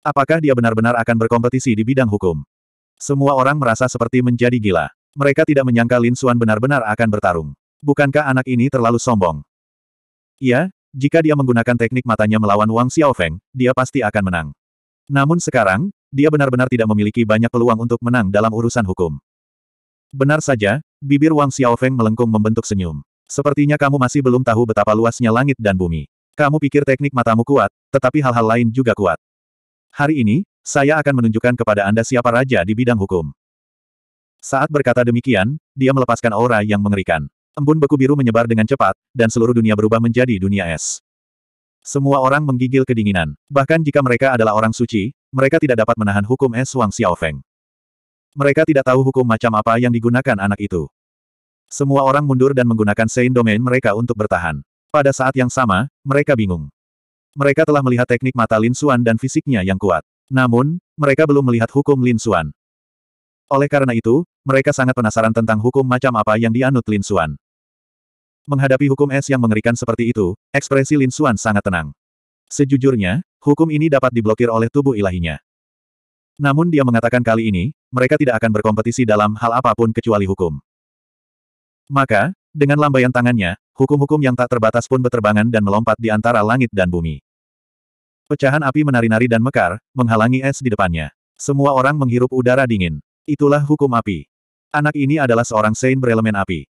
Apakah dia benar-benar akan berkompetisi di bidang hukum? Semua orang merasa seperti menjadi gila. Mereka tidak menyangka Lin Xuan benar-benar akan bertarung. Bukankah anak ini terlalu sombong? Ya, jika dia menggunakan teknik matanya melawan Wang Xiaofeng, dia pasti akan menang. Namun sekarang, dia benar-benar tidak memiliki banyak peluang untuk menang dalam urusan hukum. Benar saja, bibir Wang Xiaofeng melengkung membentuk senyum. Sepertinya kamu masih belum tahu betapa luasnya langit dan bumi. Kamu pikir teknik matamu kuat, tetapi hal-hal lain juga kuat. Hari ini, saya akan menunjukkan kepada Anda siapa raja di bidang hukum. Saat berkata demikian, dia melepaskan aura yang mengerikan. Embun beku biru menyebar dengan cepat, dan seluruh dunia berubah menjadi dunia es. Semua orang menggigil kedinginan. Bahkan jika mereka adalah orang suci, mereka tidak dapat menahan hukum es Wang Xiaofeng. Mereka tidak tahu hukum macam apa yang digunakan anak itu. Semua orang mundur dan menggunakan Sein Domain mereka untuk bertahan. Pada saat yang sama, mereka bingung. Mereka telah melihat teknik mata Lin Xuan dan fisiknya yang kuat. Namun, mereka belum melihat hukum Lin Xuan. Oleh karena itu, mereka sangat penasaran tentang hukum macam apa yang dianut Lin Xuan. Menghadapi hukum es yang mengerikan seperti itu, ekspresi Lin Xuan sangat tenang. Sejujurnya, hukum ini dapat diblokir oleh tubuh ilahinya. Namun dia mengatakan kali ini, mereka tidak akan berkompetisi dalam hal apapun kecuali hukum. Maka, dengan lambaian tangannya, hukum-hukum yang tak terbatas pun berterbangan dan melompat di antara langit dan bumi. Pecahan api menari-nari dan mekar, menghalangi es di depannya. Semua orang menghirup udara dingin. Itulah hukum api. Anak ini adalah seorang saint berelemen api.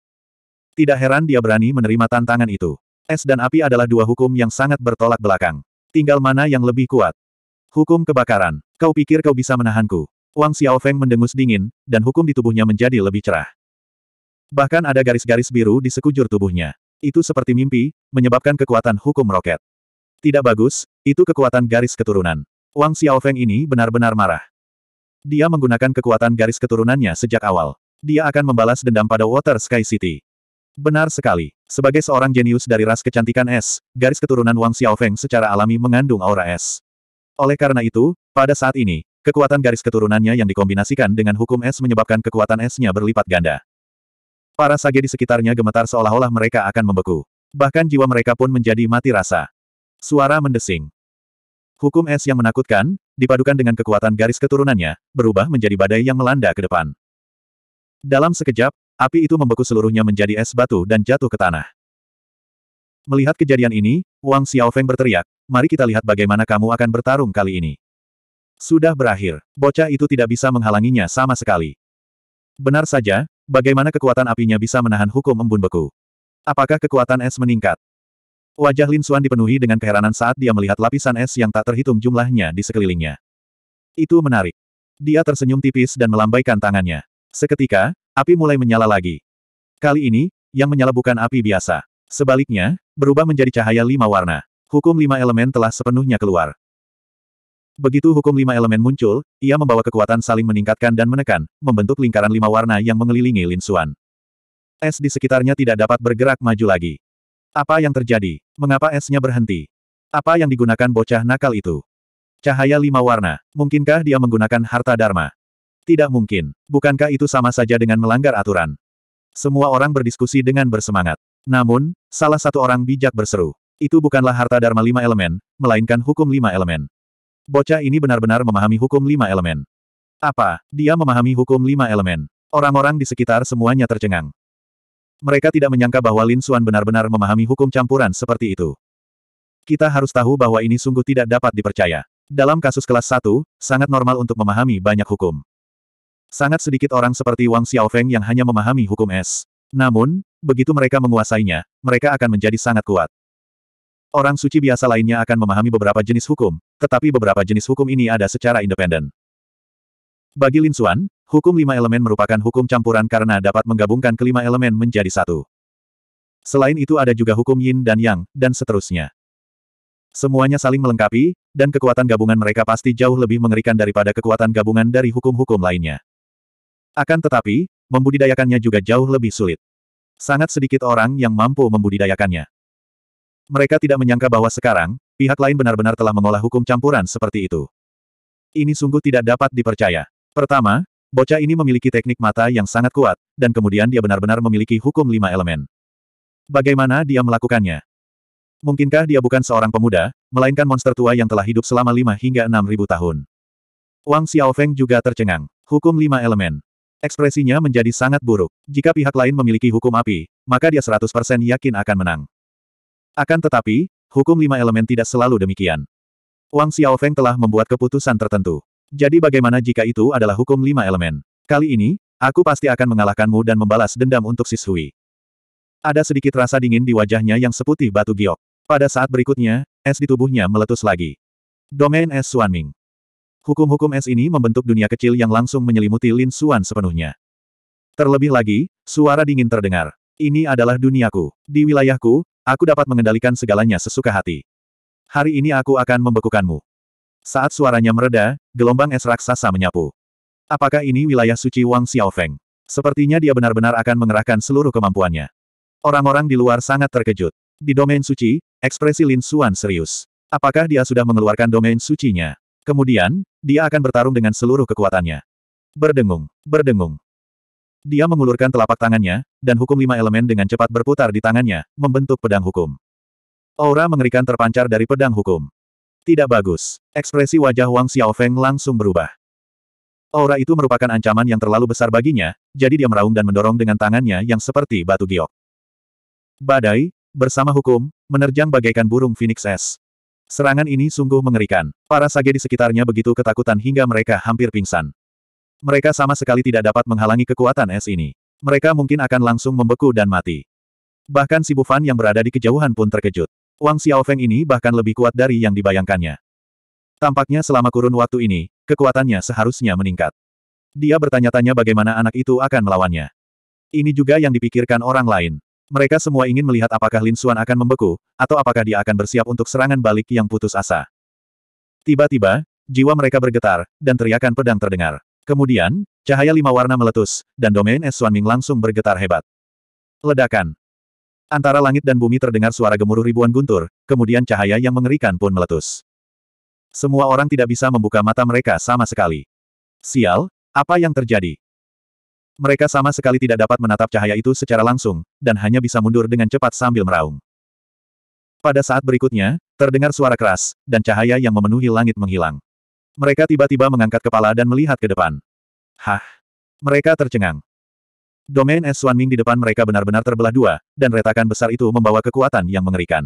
Tidak heran dia berani menerima tantangan itu. Es dan api adalah dua hukum yang sangat bertolak belakang. Tinggal mana yang lebih kuat. Hukum kebakaran. Kau pikir kau bisa menahanku. Wang Xiaofeng mendengus dingin, dan hukum di tubuhnya menjadi lebih cerah. Bahkan ada garis-garis biru di sekujur tubuhnya. Itu seperti mimpi, menyebabkan kekuatan hukum roket. Tidak bagus, itu kekuatan garis keturunan. Wang Xiaofeng ini benar-benar marah. Dia menggunakan kekuatan garis keturunannya sejak awal. Dia akan membalas dendam pada Water Sky City. Benar sekali. Sebagai seorang jenius dari ras kecantikan es, garis keturunan Wang Xiaofeng secara alami mengandung aura es. Oleh karena itu, pada saat ini, kekuatan garis keturunannya yang dikombinasikan dengan hukum es menyebabkan kekuatan esnya berlipat ganda. Para sage di sekitarnya gemetar seolah-olah mereka akan membeku. Bahkan jiwa mereka pun menjadi mati rasa. Suara mendesing. Hukum es yang menakutkan, dipadukan dengan kekuatan garis keturunannya, berubah menjadi badai yang melanda ke depan. Dalam sekejap, api itu membeku seluruhnya menjadi es batu dan jatuh ke tanah. Melihat kejadian ini, Wang Xiaofeng berteriak, mari kita lihat bagaimana kamu akan bertarung kali ini. Sudah berakhir, bocah itu tidak bisa menghalanginya sama sekali. Benar saja, Bagaimana kekuatan apinya bisa menahan hukum embun beku? Apakah kekuatan es meningkat? Wajah Lin Xuan dipenuhi dengan keheranan saat dia melihat lapisan es yang tak terhitung jumlahnya di sekelilingnya. Itu menarik. Dia tersenyum tipis dan melambaikan tangannya. Seketika, api mulai menyala lagi. Kali ini, yang menyala bukan api biasa. Sebaliknya, berubah menjadi cahaya lima warna. Hukum lima elemen telah sepenuhnya keluar. Begitu hukum lima elemen muncul, ia membawa kekuatan saling meningkatkan dan menekan, membentuk lingkaran lima warna yang mengelilingi Lin Xuan. Es di sekitarnya tidak dapat bergerak maju lagi. Apa yang terjadi? Mengapa esnya berhenti? Apa yang digunakan bocah nakal itu? Cahaya lima warna. Mungkinkah dia menggunakan harta dharma? Tidak mungkin. Bukankah itu sama saja dengan melanggar aturan? Semua orang berdiskusi dengan bersemangat. Namun, salah satu orang bijak berseru. Itu bukanlah harta dharma lima elemen, melainkan hukum lima elemen. Bocah ini benar-benar memahami hukum lima elemen. Apa? Dia memahami hukum lima elemen. Orang-orang di sekitar semuanya tercengang. Mereka tidak menyangka bahwa Lin Xuan benar-benar memahami hukum campuran seperti itu. Kita harus tahu bahwa ini sungguh tidak dapat dipercaya. Dalam kasus kelas 1, sangat normal untuk memahami banyak hukum. Sangat sedikit orang seperti Wang Xiaofeng yang hanya memahami hukum es. Namun, begitu mereka menguasainya, mereka akan menjadi sangat kuat. Orang suci biasa lainnya akan memahami beberapa jenis hukum, tetapi beberapa jenis hukum ini ada secara independen. Bagi Lin Xuan, hukum lima elemen merupakan hukum campuran karena dapat menggabungkan kelima elemen menjadi satu. Selain itu ada juga hukum yin dan yang, dan seterusnya. Semuanya saling melengkapi, dan kekuatan gabungan mereka pasti jauh lebih mengerikan daripada kekuatan gabungan dari hukum-hukum lainnya. Akan tetapi, membudidayakannya juga jauh lebih sulit. Sangat sedikit orang yang mampu membudidayakannya. Mereka tidak menyangka bahwa sekarang, pihak lain benar-benar telah mengolah hukum campuran seperti itu. Ini sungguh tidak dapat dipercaya. Pertama, bocah ini memiliki teknik mata yang sangat kuat, dan kemudian dia benar-benar memiliki hukum lima elemen. Bagaimana dia melakukannya? Mungkinkah dia bukan seorang pemuda, melainkan monster tua yang telah hidup selama lima hingga enam ribu tahun? Wang Xiaofeng juga tercengang. Hukum lima elemen. Ekspresinya menjadi sangat buruk. Jika pihak lain memiliki hukum api, maka dia 100% yakin akan menang. Akan tetapi, hukum lima elemen tidak selalu demikian. Wang Xiaofeng telah membuat keputusan tertentu. Jadi bagaimana jika itu adalah hukum lima elemen? Kali ini, aku pasti akan mengalahkanmu dan membalas dendam untuk Sishui. Ada sedikit rasa dingin di wajahnya yang seputih batu giok. Pada saat berikutnya, es di tubuhnya meletus lagi. Domain es Suanming. Hukum-hukum es ini membentuk dunia kecil yang langsung menyelimuti Lin Suan sepenuhnya. Terlebih lagi, suara dingin terdengar. Ini adalah duniaku. Di wilayahku, Aku dapat mengendalikan segalanya sesuka hati. Hari ini aku akan membekukanmu. Saat suaranya mereda, gelombang es raksasa menyapu. Apakah ini wilayah suci Wang Xiaofeng? Sepertinya dia benar-benar akan mengerahkan seluruh kemampuannya. Orang-orang di luar sangat terkejut. Di domain suci, ekspresi Lin Xuan serius. Apakah dia sudah mengeluarkan domain sucinya? Kemudian, dia akan bertarung dengan seluruh kekuatannya. Berdengung, berdengung. Dia mengulurkan telapak tangannya, dan hukum lima elemen dengan cepat berputar di tangannya, membentuk pedang hukum. Aura mengerikan terpancar dari pedang hukum. Tidak bagus. Ekspresi wajah Wang Xiaofeng langsung berubah. Aura itu merupakan ancaman yang terlalu besar baginya, jadi dia meraung dan mendorong dengan tangannya yang seperti batu giok. Badai, bersama hukum, menerjang bagaikan burung Phoenix S. Serangan ini sungguh mengerikan. Para sage di sekitarnya begitu ketakutan hingga mereka hampir pingsan. Mereka sama sekali tidak dapat menghalangi kekuatan es ini. Mereka mungkin akan langsung membeku dan mati. Bahkan si Bufan yang berada di kejauhan pun terkejut. Wang Xiaofeng ini bahkan lebih kuat dari yang dibayangkannya. Tampaknya selama kurun waktu ini, kekuatannya seharusnya meningkat. Dia bertanya-tanya bagaimana anak itu akan melawannya. Ini juga yang dipikirkan orang lain. Mereka semua ingin melihat apakah Lin Xuan akan membeku, atau apakah dia akan bersiap untuk serangan balik yang putus asa. Tiba-tiba, jiwa mereka bergetar, dan teriakan pedang terdengar. Kemudian, cahaya lima warna meletus, dan domain es Ming langsung bergetar hebat. Ledakan. Antara langit dan bumi terdengar suara gemuruh ribuan guntur, kemudian cahaya yang mengerikan pun meletus. Semua orang tidak bisa membuka mata mereka sama sekali. Sial, apa yang terjadi? Mereka sama sekali tidak dapat menatap cahaya itu secara langsung, dan hanya bisa mundur dengan cepat sambil meraung. Pada saat berikutnya, terdengar suara keras, dan cahaya yang memenuhi langit menghilang. Mereka tiba-tiba mengangkat kepala dan melihat ke depan. Hah? Mereka tercengang. Domain Es Ming di depan mereka benar-benar terbelah dua, dan retakan besar itu membawa kekuatan yang mengerikan.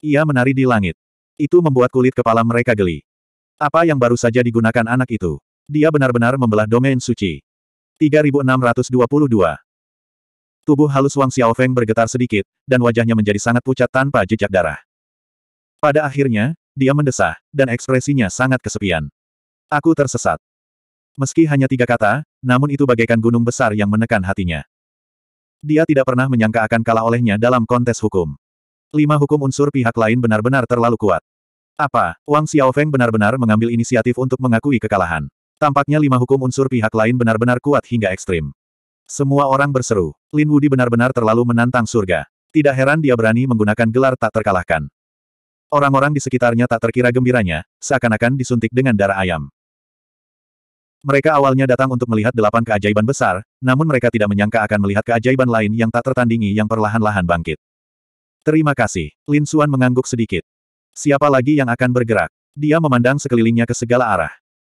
Ia menari di langit. Itu membuat kulit kepala mereka geli. Apa yang baru saja digunakan anak itu? Dia benar-benar membelah domain suci. 3622 Tubuh halus Wang Xiaofeng bergetar sedikit, dan wajahnya menjadi sangat pucat tanpa jejak darah. Pada akhirnya, dia mendesah, dan ekspresinya sangat kesepian. Aku tersesat. Meski hanya tiga kata, namun itu bagaikan gunung besar yang menekan hatinya. Dia tidak pernah menyangka akan kalah olehnya dalam kontes hukum. Lima hukum unsur pihak lain benar-benar terlalu kuat. Apa, Wang Xiaofeng benar-benar mengambil inisiatif untuk mengakui kekalahan. Tampaknya lima hukum unsur pihak lain benar-benar kuat hingga ekstrim. Semua orang berseru. Lin Wudi benar-benar terlalu menantang surga. Tidak heran dia berani menggunakan gelar tak terkalahkan. Orang-orang di sekitarnya tak terkira gembiranya, seakan-akan disuntik dengan darah ayam. Mereka awalnya datang untuk melihat delapan keajaiban besar, namun mereka tidak menyangka akan melihat keajaiban lain yang tak tertandingi yang perlahan-lahan bangkit. Terima kasih. Lin Suan mengangguk sedikit. Siapa lagi yang akan bergerak? Dia memandang sekelilingnya ke segala arah.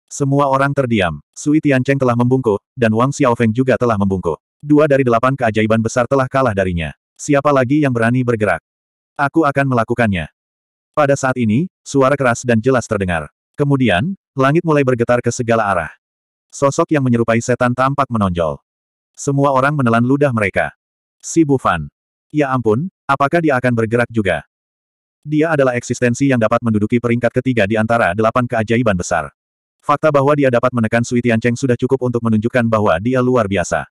Semua orang terdiam. Sui Tiancheng telah membungkuk, dan Wang Xiao Feng juga telah membungkuk. Dua dari delapan keajaiban besar telah kalah darinya. Siapa lagi yang berani bergerak? Aku akan melakukannya. Pada saat ini, suara keras dan jelas terdengar. Kemudian, langit mulai bergetar ke segala arah. Sosok yang menyerupai setan tampak menonjol. Semua orang menelan ludah mereka. Si Bufan. Ya ampun, apakah dia akan bergerak juga? Dia adalah eksistensi yang dapat menduduki peringkat ketiga di antara delapan keajaiban besar. Fakta bahwa dia dapat menekan Sui Tiancheng sudah cukup untuk menunjukkan bahwa dia luar biasa.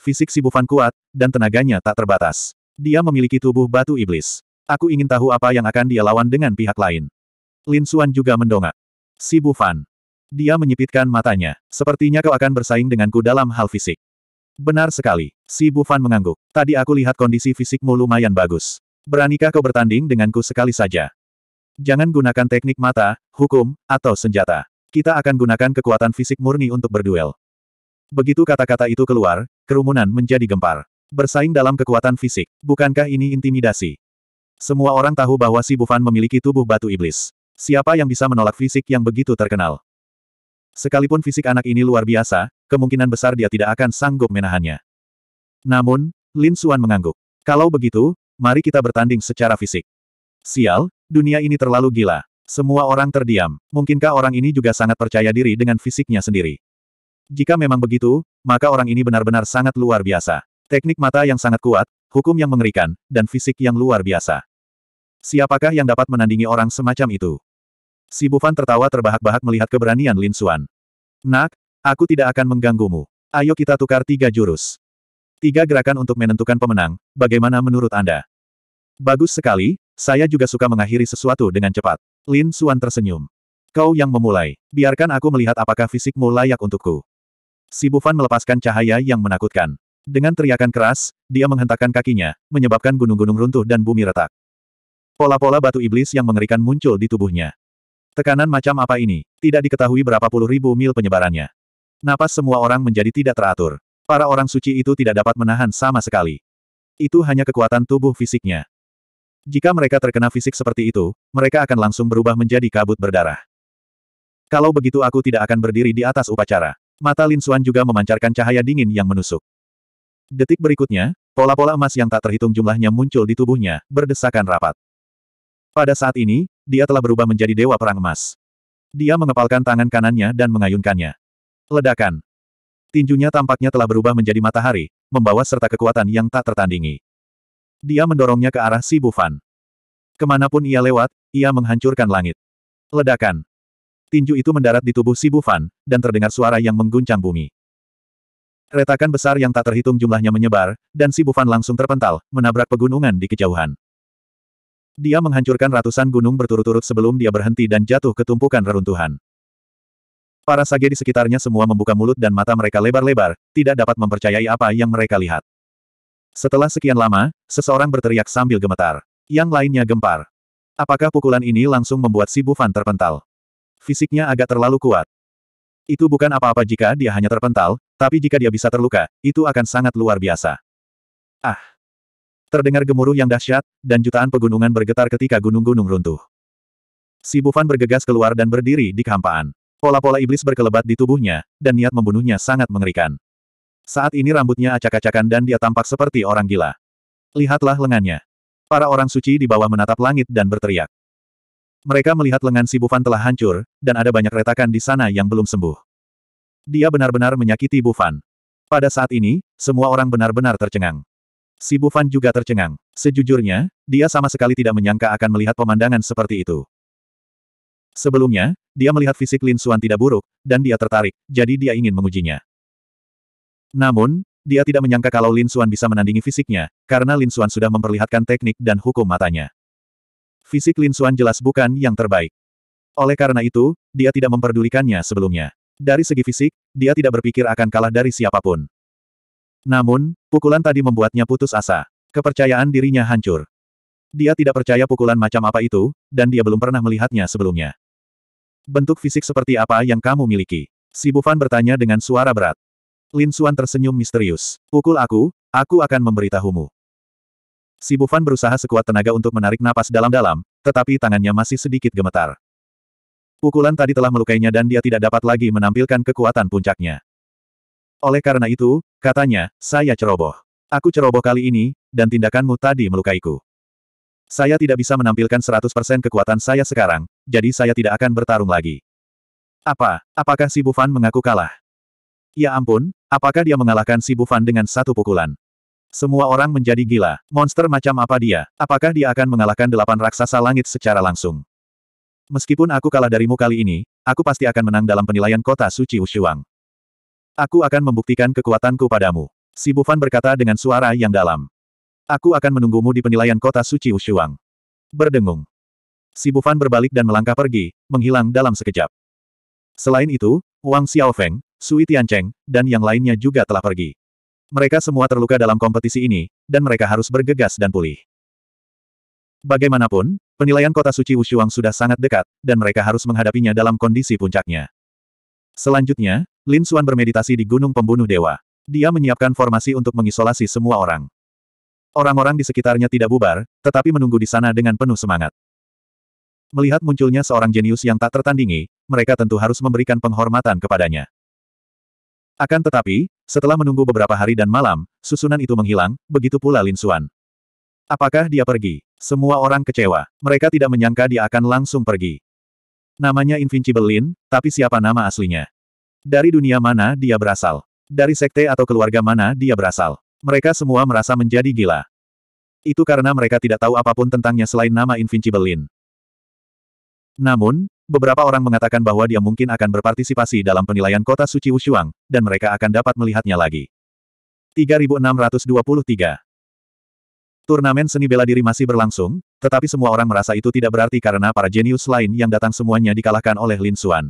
Fisik si Bufan kuat, dan tenaganya tak terbatas. Dia memiliki tubuh batu iblis. Aku ingin tahu apa yang akan dia lawan dengan pihak lain. Lin Xuan juga mendongak. Si Bufan. Dia menyipitkan matanya. Sepertinya kau akan bersaing denganku dalam hal fisik. Benar sekali. Si Bufan mengangguk. Tadi aku lihat kondisi fisikmu lumayan bagus. Beranikah kau bertanding denganku sekali saja? Jangan gunakan teknik mata, hukum, atau senjata. Kita akan gunakan kekuatan fisik murni untuk berduel. Begitu kata-kata itu keluar, kerumunan menjadi gempar. Bersaing dalam kekuatan fisik, bukankah ini intimidasi? Semua orang tahu bahwa si Bufan memiliki tubuh batu iblis. Siapa yang bisa menolak fisik yang begitu terkenal? Sekalipun fisik anak ini luar biasa, kemungkinan besar dia tidak akan sanggup menahannya. Namun, Lin Suan mengangguk. Kalau begitu, mari kita bertanding secara fisik. Sial, dunia ini terlalu gila. Semua orang terdiam. Mungkinkah orang ini juga sangat percaya diri dengan fisiknya sendiri? Jika memang begitu, maka orang ini benar-benar sangat luar biasa. Teknik mata yang sangat kuat, hukum yang mengerikan, dan fisik yang luar biasa. Siapakah yang dapat menandingi orang semacam itu? Si Bufan tertawa terbahak-bahak melihat keberanian Lin Xuan. Nak, aku tidak akan mengganggumu. Ayo kita tukar tiga jurus. Tiga gerakan untuk menentukan pemenang, bagaimana menurut Anda? Bagus sekali, saya juga suka mengakhiri sesuatu dengan cepat. Lin Xuan tersenyum. Kau yang memulai. Biarkan aku melihat apakah fisikmu layak untukku. Si Bufan melepaskan cahaya yang menakutkan. Dengan teriakan keras, dia menghentakkan kakinya, menyebabkan gunung-gunung runtuh dan bumi retak. Pola-pola batu iblis yang mengerikan muncul di tubuhnya. Tekanan macam apa ini? Tidak diketahui berapa puluh ribu mil penyebarannya. Napas semua orang menjadi tidak teratur. Para orang suci itu tidak dapat menahan sama sekali. Itu hanya kekuatan tubuh fisiknya. Jika mereka terkena fisik seperti itu, mereka akan langsung berubah menjadi kabut berdarah. Kalau begitu aku tidak akan berdiri di atas upacara. Mata Lin Xuan juga memancarkan cahaya dingin yang menusuk. Detik berikutnya, pola-pola emas yang tak terhitung jumlahnya muncul di tubuhnya, berdesakan rapat. Pada saat ini, dia telah berubah menjadi dewa perang emas. Dia mengepalkan tangan kanannya dan mengayunkannya. Ledakan. Tinjunya tampaknya telah berubah menjadi matahari, membawa serta kekuatan yang tak tertandingi. Dia mendorongnya ke arah si Bufan. Kemanapun ia lewat, ia menghancurkan langit. Ledakan. Tinju itu mendarat di tubuh si Bufan, dan terdengar suara yang mengguncang bumi. Retakan besar yang tak terhitung jumlahnya menyebar, dan si Bufan langsung terpental, menabrak pegunungan di kejauhan. Dia menghancurkan ratusan gunung berturut-turut sebelum dia berhenti dan jatuh ke tumpukan reruntuhan. Para sage di sekitarnya semua membuka mulut dan mata mereka lebar-lebar, tidak dapat mempercayai apa yang mereka lihat. Setelah sekian lama, seseorang berteriak sambil gemetar. Yang lainnya gempar. Apakah pukulan ini langsung membuat si Bufan terpental? Fisiknya agak terlalu kuat. Itu bukan apa-apa jika dia hanya terpental, tapi jika dia bisa terluka, itu akan sangat luar biasa. Ah! Terdengar gemuruh yang dahsyat, dan jutaan pegunungan bergetar ketika gunung-gunung runtuh. Si Bufan bergegas keluar dan berdiri di kehampaan. Pola-pola iblis berkelebat di tubuhnya, dan niat membunuhnya sangat mengerikan. Saat ini rambutnya acak-acakan dan dia tampak seperti orang gila. Lihatlah lengannya. Para orang suci di bawah menatap langit dan berteriak. Mereka melihat lengan si Bufan telah hancur, dan ada banyak retakan di sana yang belum sembuh. Dia benar-benar menyakiti Bufan. Pada saat ini, semua orang benar-benar tercengang. Si Bufan juga tercengang. Sejujurnya, dia sama sekali tidak menyangka akan melihat pemandangan seperti itu. Sebelumnya, dia melihat fisik Lin Suan tidak buruk, dan dia tertarik, jadi dia ingin mengujinya. Namun, dia tidak menyangka kalau Lin Suan bisa menandingi fisiknya, karena Lin Suan sudah memperlihatkan teknik dan hukum matanya. Fisik Lin Suan jelas bukan yang terbaik. Oleh karena itu, dia tidak memperdulikannya sebelumnya. Dari segi fisik, dia tidak berpikir akan kalah dari siapapun. Namun, pukulan tadi membuatnya putus asa. Kepercayaan dirinya hancur. Dia tidak percaya pukulan macam apa itu, dan dia belum pernah melihatnya sebelumnya. Bentuk fisik seperti apa yang kamu miliki? Si Bufan bertanya dengan suara berat. Lin Suan tersenyum misterius. Pukul aku, aku akan memberitahumu. Si Bufan berusaha sekuat tenaga untuk menarik napas dalam-dalam, tetapi tangannya masih sedikit gemetar. Pukulan tadi telah melukainya dan dia tidak dapat lagi menampilkan kekuatan puncaknya. Oleh karena itu, katanya, saya ceroboh. Aku ceroboh kali ini, dan tindakanmu tadi melukaiku. Saya tidak bisa menampilkan 100% kekuatan saya sekarang, jadi saya tidak akan bertarung lagi. Apa? Apakah si Bufan mengaku kalah? Ya ampun, apakah dia mengalahkan si Bufan dengan satu pukulan? Semua orang menjadi gila. Monster macam apa dia? Apakah dia akan mengalahkan delapan raksasa langit secara langsung? Meskipun aku kalah darimu kali ini, aku pasti akan menang dalam penilaian kota suci Ushuang. Aku akan membuktikan kekuatanku padamu. Si Bufan berkata dengan suara yang dalam. Aku akan menunggumu di penilaian kota suci Ushuang. Berdengung. Si Bufan berbalik dan melangkah pergi, menghilang dalam sekejap. Selain itu, Wang Xiaofeng, Sui Tiancheng, dan yang lainnya juga telah pergi. Mereka semua terluka dalam kompetisi ini, dan mereka harus bergegas dan pulih. Bagaimanapun, penilaian kota suci Ushuang sudah sangat dekat, dan mereka harus menghadapinya dalam kondisi puncaknya. Selanjutnya, Lin Xuan bermeditasi di Gunung Pembunuh Dewa. Dia menyiapkan formasi untuk mengisolasi semua orang. Orang-orang di sekitarnya tidak bubar, tetapi menunggu di sana dengan penuh semangat. Melihat munculnya seorang jenius yang tak tertandingi, mereka tentu harus memberikan penghormatan kepadanya. Akan tetapi, setelah menunggu beberapa hari dan malam, susunan itu menghilang, begitu pula Lin Xuan. Apakah dia pergi? Semua orang kecewa. Mereka tidak menyangka dia akan langsung pergi. Namanya Invincible Lin, tapi siapa nama aslinya? Dari dunia mana dia berasal? Dari sekte atau keluarga mana dia berasal? Mereka semua merasa menjadi gila. Itu karena mereka tidak tahu apapun tentangnya selain nama Invincible Lin. Namun, beberapa orang mengatakan bahwa dia mungkin akan berpartisipasi dalam penilaian kota suci Wushuang, dan mereka akan dapat melihatnya lagi. 3623 Turnamen seni bela diri masih berlangsung, tetapi semua orang merasa itu tidak berarti karena para jenius lain yang datang semuanya dikalahkan oleh Lin Xuan.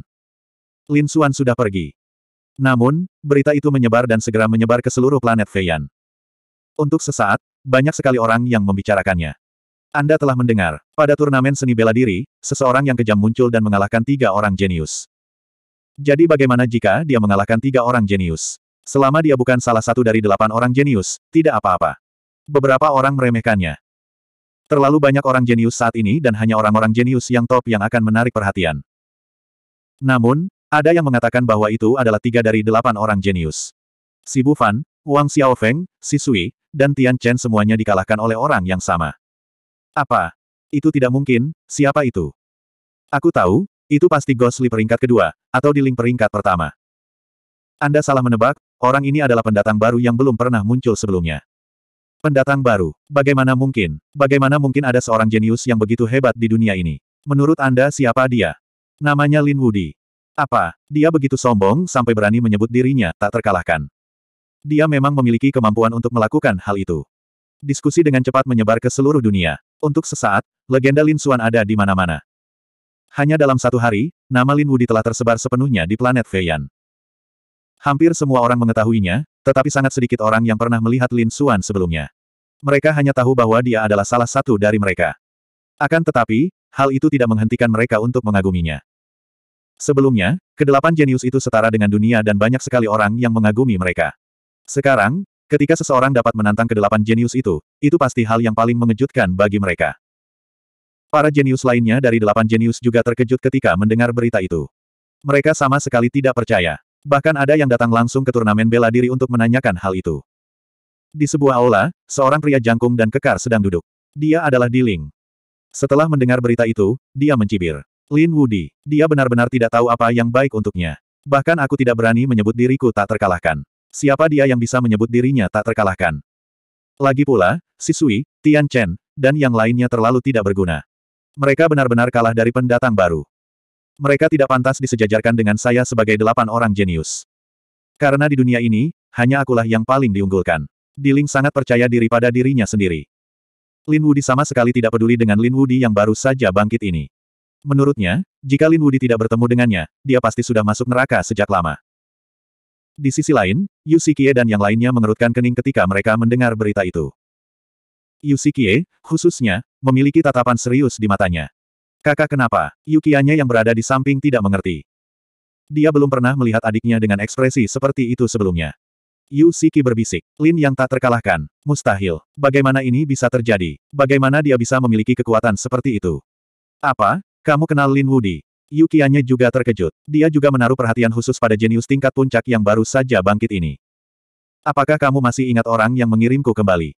Lin Xuan sudah pergi. Namun, berita itu menyebar dan segera menyebar ke seluruh planet Feiyan. Untuk sesaat, banyak sekali orang yang membicarakannya. Anda telah mendengar, pada turnamen seni bela diri, seseorang yang kejam muncul dan mengalahkan tiga orang jenius. Jadi bagaimana jika dia mengalahkan tiga orang jenius? Selama dia bukan salah satu dari delapan orang jenius, tidak apa-apa. Beberapa orang meremehkannya. Terlalu banyak orang jenius saat ini dan hanya orang-orang jenius yang top yang akan menarik perhatian. Namun, ada yang mengatakan bahwa itu adalah tiga dari delapan orang jenius. Si Bufan, Wang Xiaofeng, Si Sui, dan Tian Chen semuanya dikalahkan oleh orang yang sama. Apa? Itu tidak mungkin, siapa itu? Aku tahu, itu pasti Ghostly peringkat kedua, atau di link peringkat pertama. Anda salah menebak, orang ini adalah pendatang baru yang belum pernah muncul sebelumnya. Pendatang baru, bagaimana mungkin? Bagaimana mungkin ada seorang jenius yang begitu hebat di dunia ini? Menurut Anda siapa dia? Namanya Lin Wudi. Apa, dia begitu sombong sampai berani menyebut dirinya tak terkalahkan. Dia memang memiliki kemampuan untuk melakukan hal itu. Diskusi dengan cepat menyebar ke seluruh dunia. Untuk sesaat, legenda Lin Xuan ada di mana-mana. Hanya dalam satu hari, nama Lin Wudi telah tersebar sepenuhnya di planet Feiyan. Hampir semua orang mengetahuinya, tetapi sangat sedikit orang yang pernah melihat Lin Xuan sebelumnya. Mereka hanya tahu bahwa dia adalah salah satu dari mereka. Akan tetapi, hal itu tidak menghentikan mereka untuk mengaguminya. Sebelumnya, kedelapan jenius itu setara dengan dunia dan banyak sekali orang yang mengagumi mereka. Sekarang, ketika seseorang dapat menantang kedelapan jenius itu, itu pasti hal yang paling mengejutkan bagi mereka. Para jenius lainnya dari delapan jenius juga terkejut ketika mendengar berita itu. Mereka sama sekali tidak percaya. Bahkan ada yang datang langsung ke turnamen bela diri untuk menanyakan hal itu. Di sebuah aula, seorang pria jangkung dan kekar sedang duduk. Dia adalah Diling. Setelah mendengar berita itu, dia mencibir. Lin Wudi, dia benar-benar tidak tahu apa yang baik untuknya. Bahkan aku tidak berani menyebut diriku tak terkalahkan. Siapa dia yang bisa menyebut dirinya tak terkalahkan? Lagi pula, si Sui, Tian Chen, dan yang lainnya terlalu tidak berguna. Mereka benar-benar kalah dari pendatang baru. Mereka tidak pantas disejajarkan dengan saya sebagai delapan orang jenius. Karena di dunia ini, hanya akulah yang paling diunggulkan. Diling sangat percaya diri pada dirinya sendiri. Lin Wudi sama sekali tidak peduli dengan Lin Wudi yang baru saja bangkit ini. Menurutnya, jika Lin Wudi tidak bertemu dengannya, dia pasti sudah masuk neraka sejak lama. Di sisi lain, Yu Sikie dan yang lainnya mengerutkan kening ketika mereka mendengar berita itu. Yu Sikie, khususnya, memiliki tatapan serius di matanya. Kakak kenapa? Yukianya yang berada di samping tidak mengerti. Dia belum pernah melihat adiknya dengan ekspresi seperti itu sebelumnya. Yu Siki berbisik. Lin yang tak terkalahkan. Mustahil. Bagaimana ini bisa terjadi? Bagaimana dia bisa memiliki kekuatan seperti itu? Apa? Kamu kenal Lin Wudi. Yukianya juga terkejut. Dia juga menaruh perhatian khusus pada jenius tingkat puncak yang baru saja bangkit ini. Apakah kamu masih ingat orang yang mengirimku kembali?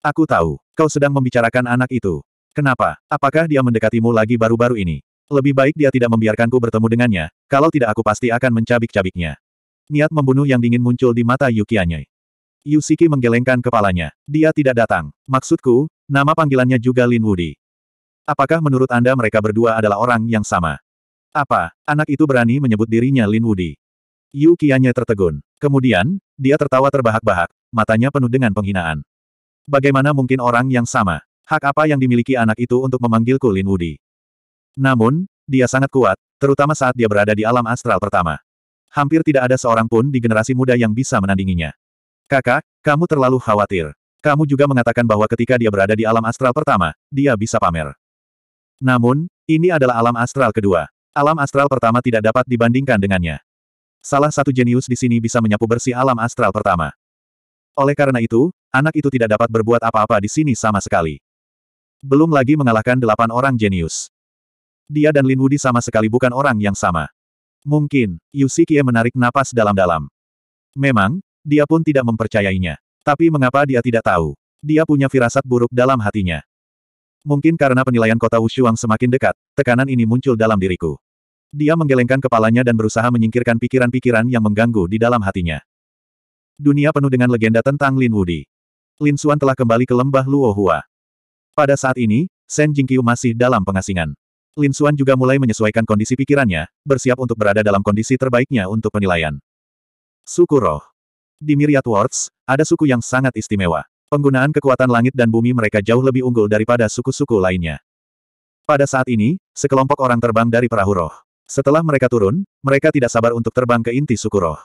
Aku tahu, kau sedang membicarakan anak itu. Kenapa? Apakah dia mendekatimu lagi baru-baru ini? Lebih baik dia tidak membiarkanku bertemu dengannya, kalau tidak aku pasti akan mencabik-cabiknya. Niat membunuh yang dingin muncul di mata Yukianya. Yusiki menggelengkan kepalanya. Dia tidak datang. Maksudku, nama panggilannya juga Lin Woody. Apakah menurut Anda mereka berdua adalah orang yang sama? Apa, anak itu berani menyebut dirinya Lin Wudi? Yu Qiannya tertegun. Kemudian, dia tertawa terbahak-bahak, matanya penuh dengan penghinaan. Bagaimana mungkin orang yang sama? Hak apa yang dimiliki anak itu untuk memanggilku Lin Wudi? Namun, dia sangat kuat, terutama saat dia berada di alam astral pertama. Hampir tidak ada seorang pun di generasi muda yang bisa menandinginya. Kakak, kamu terlalu khawatir. Kamu juga mengatakan bahwa ketika dia berada di alam astral pertama, dia bisa pamer. Namun, ini adalah alam astral kedua. Alam astral pertama tidak dapat dibandingkan dengannya. Salah satu jenius di sini bisa menyapu bersih alam astral pertama. Oleh karena itu, anak itu tidak dapat berbuat apa-apa di sini sama sekali. Belum lagi mengalahkan delapan orang jenius. Dia dan Lin Wudi sama sekali bukan orang yang sama. Mungkin, Yusikie menarik napas dalam-dalam. Memang, dia pun tidak mempercayainya. Tapi mengapa dia tidak tahu? Dia punya firasat buruk dalam hatinya. Mungkin karena penilaian kota Wushuang semakin dekat, tekanan ini muncul dalam diriku. Dia menggelengkan kepalanya dan berusaha menyingkirkan pikiran-pikiran yang mengganggu di dalam hatinya. Dunia penuh dengan legenda tentang Lin Wudi. Lin Suan telah kembali ke lembah Luohua. Pada saat ini, Shen Jingqiu masih dalam pengasingan. Lin Suan juga mulai menyesuaikan kondisi pikirannya, bersiap untuk berada dalam kondisi terbaiknya untuk penilaian. Suku Roh. Di Myriad Words, ada suku yang sangat istimewa. Penggunaan kekuatan langit dan bumi mereka jauh lebih unggul daripada suku-suku lainnya. Pada saat ini, sekelompok orang terbang dari perahu roh. Setelah mereka turun, mereka tidak sabar untuk terbang ke inti suku roh.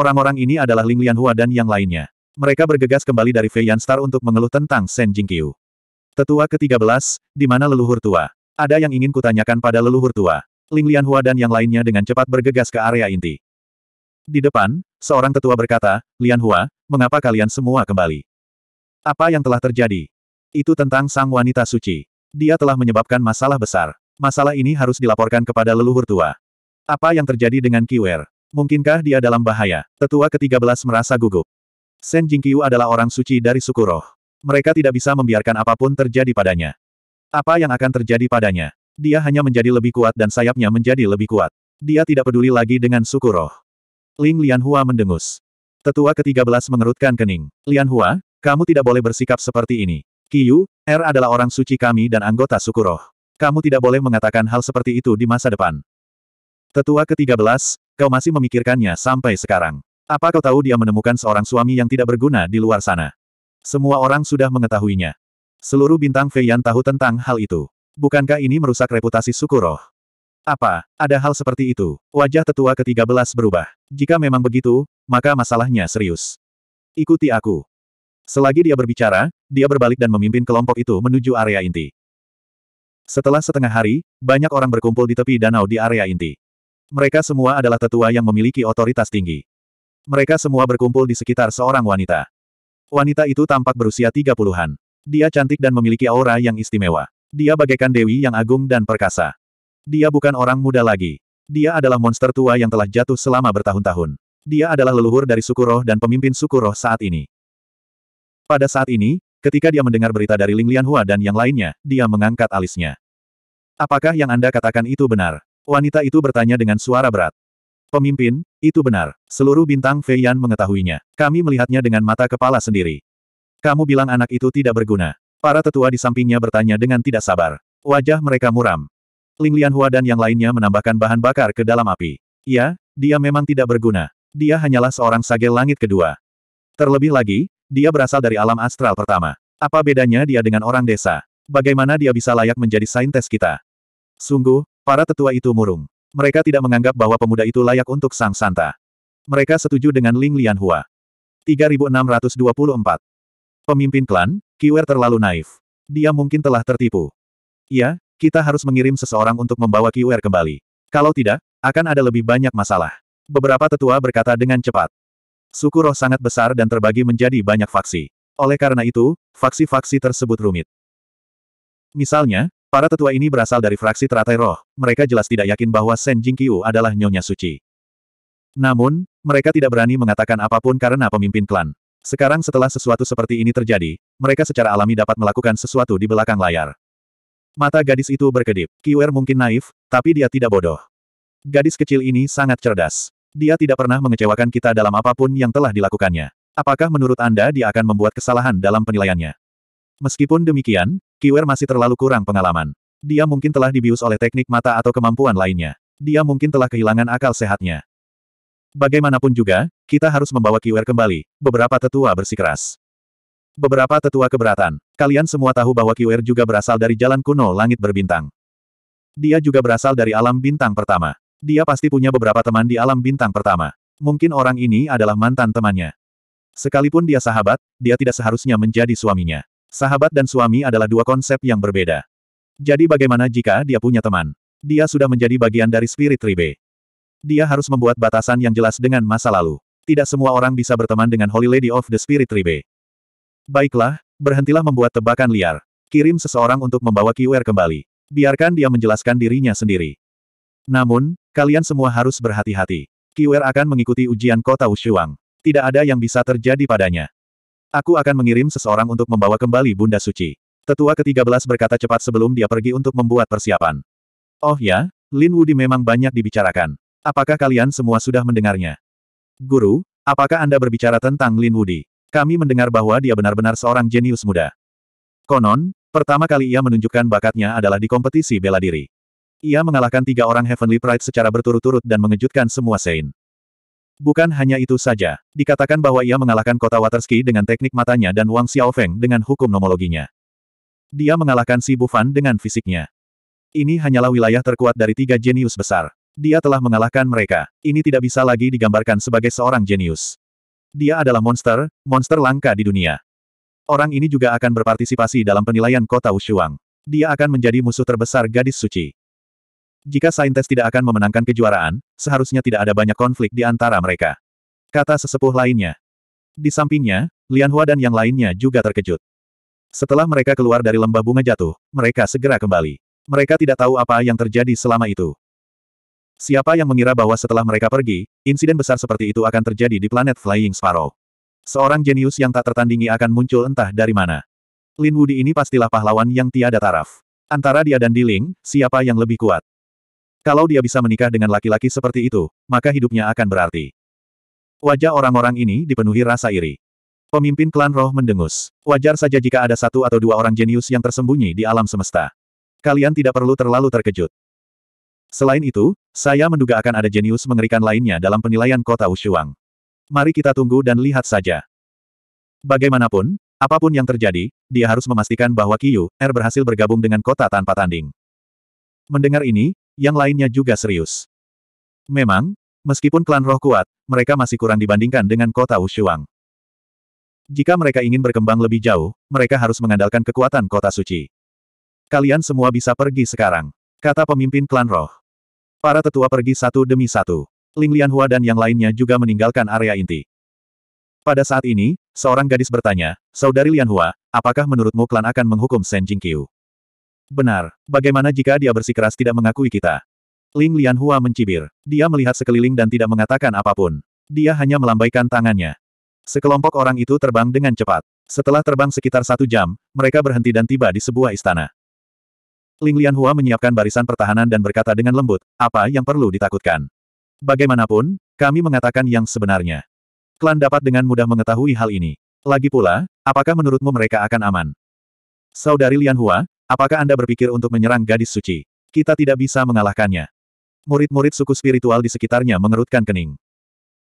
Orang-orang ini adalah Ling Lianhua dan yang lainnya. Mereka bergegas kembali dari Feiyan Star untuk mengeluh tentang Shen Jingqiu. Tetua ke-13, di mana leluhur tua? Ada yang ingin kutanyakan pada leluhur tua. Ling Lianhua dan yang lainnya dengan cepat bergegas ke area inti. Di depan, seorang tetua berkata, Lianhua, mengapa kalian semua kembali? Apa yang telah terjadi? Itu tentang sang wanita suci. Dia telah menyebabkan masalah besar. Masalah ini harus dilaporkan kepada leluhur tua. Apa yang terjadi dengan Kiwer? Mungkinkah dia dalam bahaya? Tetua ke-13 merasa gugup. Sen Jingqiu adalah orang suci dari suku roh. Mereka tidak bisa membiarkan apapun terjadi padanya. Apa yang akan terjadi padanya? Dia hanya menjadi lebih kuat dan sayapnya menjadi lebih kuat. Dia tidak peduli lagi dengan suku roh. Ling Lianhua mendengus. Tetua ke-13 mengerutkan kening. Lianhua, kamu tidak boleh bersikap seperti ini. Kiyu, R er adalah orang suci kami dan anggota suku roh. Kamu tidak boleh mengatakan hal seperti itu di masa depan. Tetua ke-13, kau masih memikirkannya sampai sekarang. Apa kau tahu dia menemukan seorang suami yang tidak berguna di luar sana? Semua orang sudah mengetahuinya. Seluruh bintang Feiyan tahu tentang hal itu. Bukankah ini merusak reputasi suku roh? Apa, ada hal seperti itu? Wajah tetua ke-13 berubah. Jika memang begitu, maka masalahnya serius. Ikuti aku. Selagi dia berbicara, dia berbalik dan memimpin kelompok itu menuju area inti. Setelah setengah hari, banyak orang berkumpul di tepi danau di area inti. Mereka semua adalah tetua yang memiliki otoritas tinggi. Mereka semua berkumpul di sekitar seorang wanita. Wanita itu tampak berusia tiga puluhan. Dia cantik dan memiliki aura yang istimewa. Dia bagaikan dewi yang agung dan perkasa. Dia bukan orang muda lagi. Dia adalah monster tua yang telah jatuh selama bertahun-tahun. Dia adalah leluhur dari suku roh dan pemimpin suku roh saat ini. Pada saat ini, ketika dia mendengar berita dari Ling Lianhua dan yang lainnya, dia mengangkat alisnya. Apakah yang Anda katakan itu benar? Wanita itu bertanya dengan suara berat. Pemimpin, itu benar. Seluruh bintang Fei Yan mengetahuinya. Kami melihatnya dengan mata kepala sendiri. Kamu bilang anak itu tidak berguna. Para tetua di sampingnya bertanya dengan tidak sabar. Wajah mereka muram. Ling Lianhua dan yang lainnya menambahkan bahan bakar ke dalam api. Ya, dia memang tidak berguna. Dia hanyalah seorang sage langit kedua. Terlebih lagi, dia berasal dari alam astral pertama. Apa bedanya dia dengan orang desa? Bagaimana dia bisa layak menjadi saintes kita? Sungguh, para tetua itu murung. Mereka tidak menganggap bahwa pemuda itu layak untuk sang santa. Mereka setuju dengan Ling Lianhua. 3624. Pemimpin klan, Kiwer terlalu naif. Dia mungkin telah tertipu. Ya, kita harus mengirim seseorang untuk membawa Kiwer kembali. Kalau tidak, akan ada lebih banyak masalah. Beberapa tetua berkata dengan cepat. Suku roh sangat besar dan terbagi menjadi banyak faksi. Oleh karena itu, faksi-faksi tersebut rumit. Misalnya, para tetua ini berasal dari fraksi teratai roh, mereka jelas tidak yakin bahwa Sen Jingqiu adalah nyonya suci. Namun, mereka tidak berani mengatakan apapun karena pemimpin klan. Sekarang setelah sesuatu seperti ini terjadi, mereka secara alami dapat melakukan sesuatu di belakang layar. Mata gadis itu berkedip. Kiwer mungkin naif, tapi dia tidak bodoh. Gadis kecil ini sangat cerdas. Dia tidak pernah mengecewakan kita dalam apapun yang telah dilakukannya. Apakah menurut Anda dia akan membuat kesalahan dalam penilaiannya? Meskipun demikian, Kiwer masih terlalu kurang pengalaman. Dia mungkin telah dibius oleh teknik mata atau kemampuan lainnya. Dia mungkin telah kehilangan akal sehatnya. Bagaimanapun juga, kita harus membawa Kiwer kembali. Beberapa tetua bersikeras. Beberapa tetua keberatan. Kalian semua tahu bahwa Kiwer juga berasal dari jalan kuno langit berbintang. Dia juga berasal dari alam bintang pertama. Dia pasti punya beberapa teman di alam bintang pertama. Mungkin orang ini adalah mantan temannya. Sekalipun dia sahabat, dia tidak seharusnya menjadi suaminya. Sahabat dan suami adalah dua konsep yang berbeda. Jadi bagaimana jika dia punya teman? Dia sudah menjadi bagian dari spirit Ribe. Dia harus membuat batasan yang jelas dengan masa lalu. Tidak semua orang bisa berteman dengan Holy Lady of the Spirit Ribe. Baiklah, berhentilah membuat tebakan liar. Kirim seseorang untuk membawa Kiwer kembali. Biarkan dia menjelaskan dirinya sendiri. Namun, Kalian semua harus berhati-hati. Kiwer akan mengikuti ujian kota Wushuang. Tidak ada yang bisa terjadi padanya. Aku akan mengirim seseorang untuk membawa kembali Bunda Suci. Tetua ke-13 berkata cepat sebelum dia pergi untuk membuat persiapan. Oh ya, Lin Wudi memang banyak dibicarakan. Apakah kalian semua sudah mendengarnya? Guru, apakah Anda berbicara tentang Lin Wudi? Kami mendengar bahwa dia benar-benar seorang jenius muda. Konon, pertama kali ia menunjukkan bakatnya adalah di kompetisi bela diri. Ia mengalahkan tiga orang Heavenly Pride secara berturut-turut dan mengejutkan semua Sein. Bukan hanya itu saja, dikatakan bahwa ia mengalahkan kota Waterski dengan teknik matanya dan Wang Xiaofeng dengan hukum nomologinya. Dia mengalahkan si Bufan dengan fisiknya. Ini hanyalah wilayah terkuat dari tiga jenius besar. Dia telah mengalahkan mereka. Ini tidak bisa lagi digambarkan sebagai seorang jenius. Dia adalah monster, monster langka di dunia. Orang ini juga akan berpartisipasi dalam penilaian kota Wushuang. Dia akan menjadi musuh terbesar gadis suci. Jika Saintes tidak akan memenangkan kejuaraan, seharusnya tidak ada banyak konflik di antara mereka. Kata sesepuh lainnya. Di sampingnya, Lian Hua dan yang lainnya juga terkejut. Setelah mereka keluar dari lembah bunga jatuh, mereka segera kembali. Mereka tidak tahu apa yang terjadi selama itu. Siapa yang mengira bahwa setelah mereka pergi, insiden besar seperti itu akan terjadi di planet Flying Sparrow? Seorang jenius yang tak tertandingi akan muncul entah dari mana. Lin Wudi ini pastilah pahlawan yang tiada taraf. Antara dia dan Diling, siapa yang lebih kuat? Kalau dia bisa menikah dengan laki-laki seperti itu, maka hidupnya akan berarti. Wajah orang-orang ini dipenuhi rasa iri. Pemimpin klan roh mendengus. Wajar saja jika ada satu atau dua orang jenius yang tersembunyi di alam semesta. Kalian tidak perlu terlalu terkejut. Selain itu, saya menduga akan ada jenius mengerikan lainnya dalam penilaian kota Ushuang. Mari kita tunggu dan lihat saja. Bagaimanapun, apapun yang terjadi, dia harus memastikan bahwa Kiyu, R er berhasil bergabung dengan kota tanpa tanding. Mendengar ini, yang lainnya juga serius. Memang, meskipun klan roh kuat, mereka masih kurang dibandingkan dengan kota Ushuang. Jika mereka ingin berkembang lebih jauh, mereka harus mengandalkan kekuatan kota suci. Kalian semua bisa pergi sekarang, kata pemimpin klan roh. Para tetua pergi satu demi satu. Ling Lianhua dan yang lainnya juga meninggalkan area inti. Pada saat ini, seorang gadis bertanya, Saudari Lianhua, apakah menurutmu klan akan menghukum Shen Jingqiu? Benar. Bagaimana jika dia bersikeras tidak mengakui kita? Ling Lianhua mencibir. Dia melihat sekeliling dan tidak mengatakan apapun. Dia hanya melambaikan tangannya. Sekelompok orang itu terbang dengan cepat. Setelah terbang sekitar satu jam, mereka berhenti dan tiba di sebuah istana. Ling Lianhua menyiapkan barisan pertahanan dan berkata dengan lembut, apa yang perlu ditakutkan? Bagaimanapun, kami mengatakan yang sebenarnya. Klan dapat dengan mudah mengetahui hal ini. Lagi pula, apakah menurutmu mereka akan aman? Saudari Lianhua, Apakah Anda berpikir untuk menyerang gadis suci? Kita tidak bisa mengalahkannya. Murid-murid suku spiritual di sekitarnya mengerutkan kening.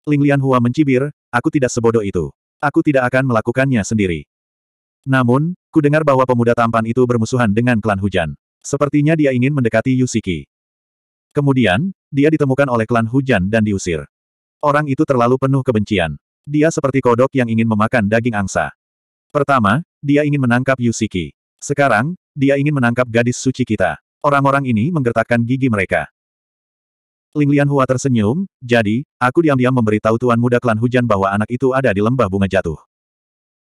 Ling Lian Hua mencibir, aku tidak sebodoh itu. Aku tidak akan melakukannya sendiri. Namun, ku dengar bahwa pemuda tampan itu bermusuhan dengan klan hujan. Sepertinya dia ingin mendekati Yusiki. Kemudian, dia ditemukan oleh klan hujan dan diusir. Orang itu terlalu penuh kebencian. Dia seperti kodok yang ingin memakan daging angsa. Pertama, dia ingin menangkap Yusiki. Sekarang, dia ingin menangkap gadis suci kita. Orang-orang ini menggertakkan gigi mereka. Ling Lian Hua tersenyum, jadi, aku diam-diam memberitahu Tuan Muda Klan Hujan bahwa anak itu ada di lembah bunga jatuh.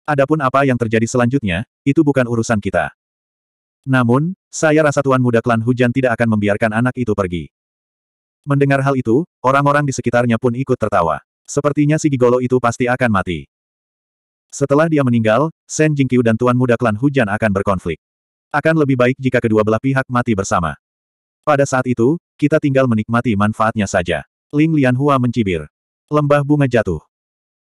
Adapun apa yang terjadi selanjutnya, itu bukan urusan kita. Namun, saya rasa Tuan Muda Klan Hujan tidak akan membiarkan anak itu pergi. Mendengar hal itu, orang-orang di sekitarnya pun ikut tertawa. Sepertinya si Gigolo itu pasti akan mati. Setelah dia meninggal, Shen Jingqiu dan Tuan Muda Klan Hujan akan berkonflik. Akan lebih baik jika kedua belah pihak mati bersama. Pada saat itu, kita tinggal menikmati manfaatnya saja. Ling Lianhua mencibir. Lembah bunga jatuh.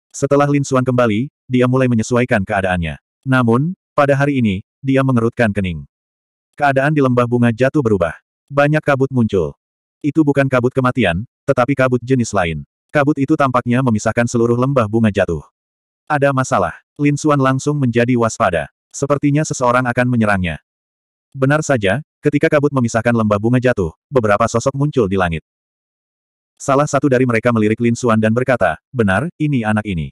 Setelah Lin Xuan kembali, dia mulai menyesuaikan keadaannya. Namun, pada hari ini, dia mengerutkan kening. Keadaan di lembah bunga jatuh berubah. Banyak kabut muncul. Itu bukan kabut kematian, tetapi kabut jenis lain. Kabut itu tampaknya memisahkan seluruh lembah bunga jatuh. Ada masalah. Lin Xuan langsung menjadi waspada. Sepertinya seseorang akan menyerangnya. Benar saja, ketika kabut memisahkan lembah bunga jatuh, beberapa sosok muncul di langit. Salah satu dari mereka melirik Lin Suan dan berkata, benar, ini anak ini.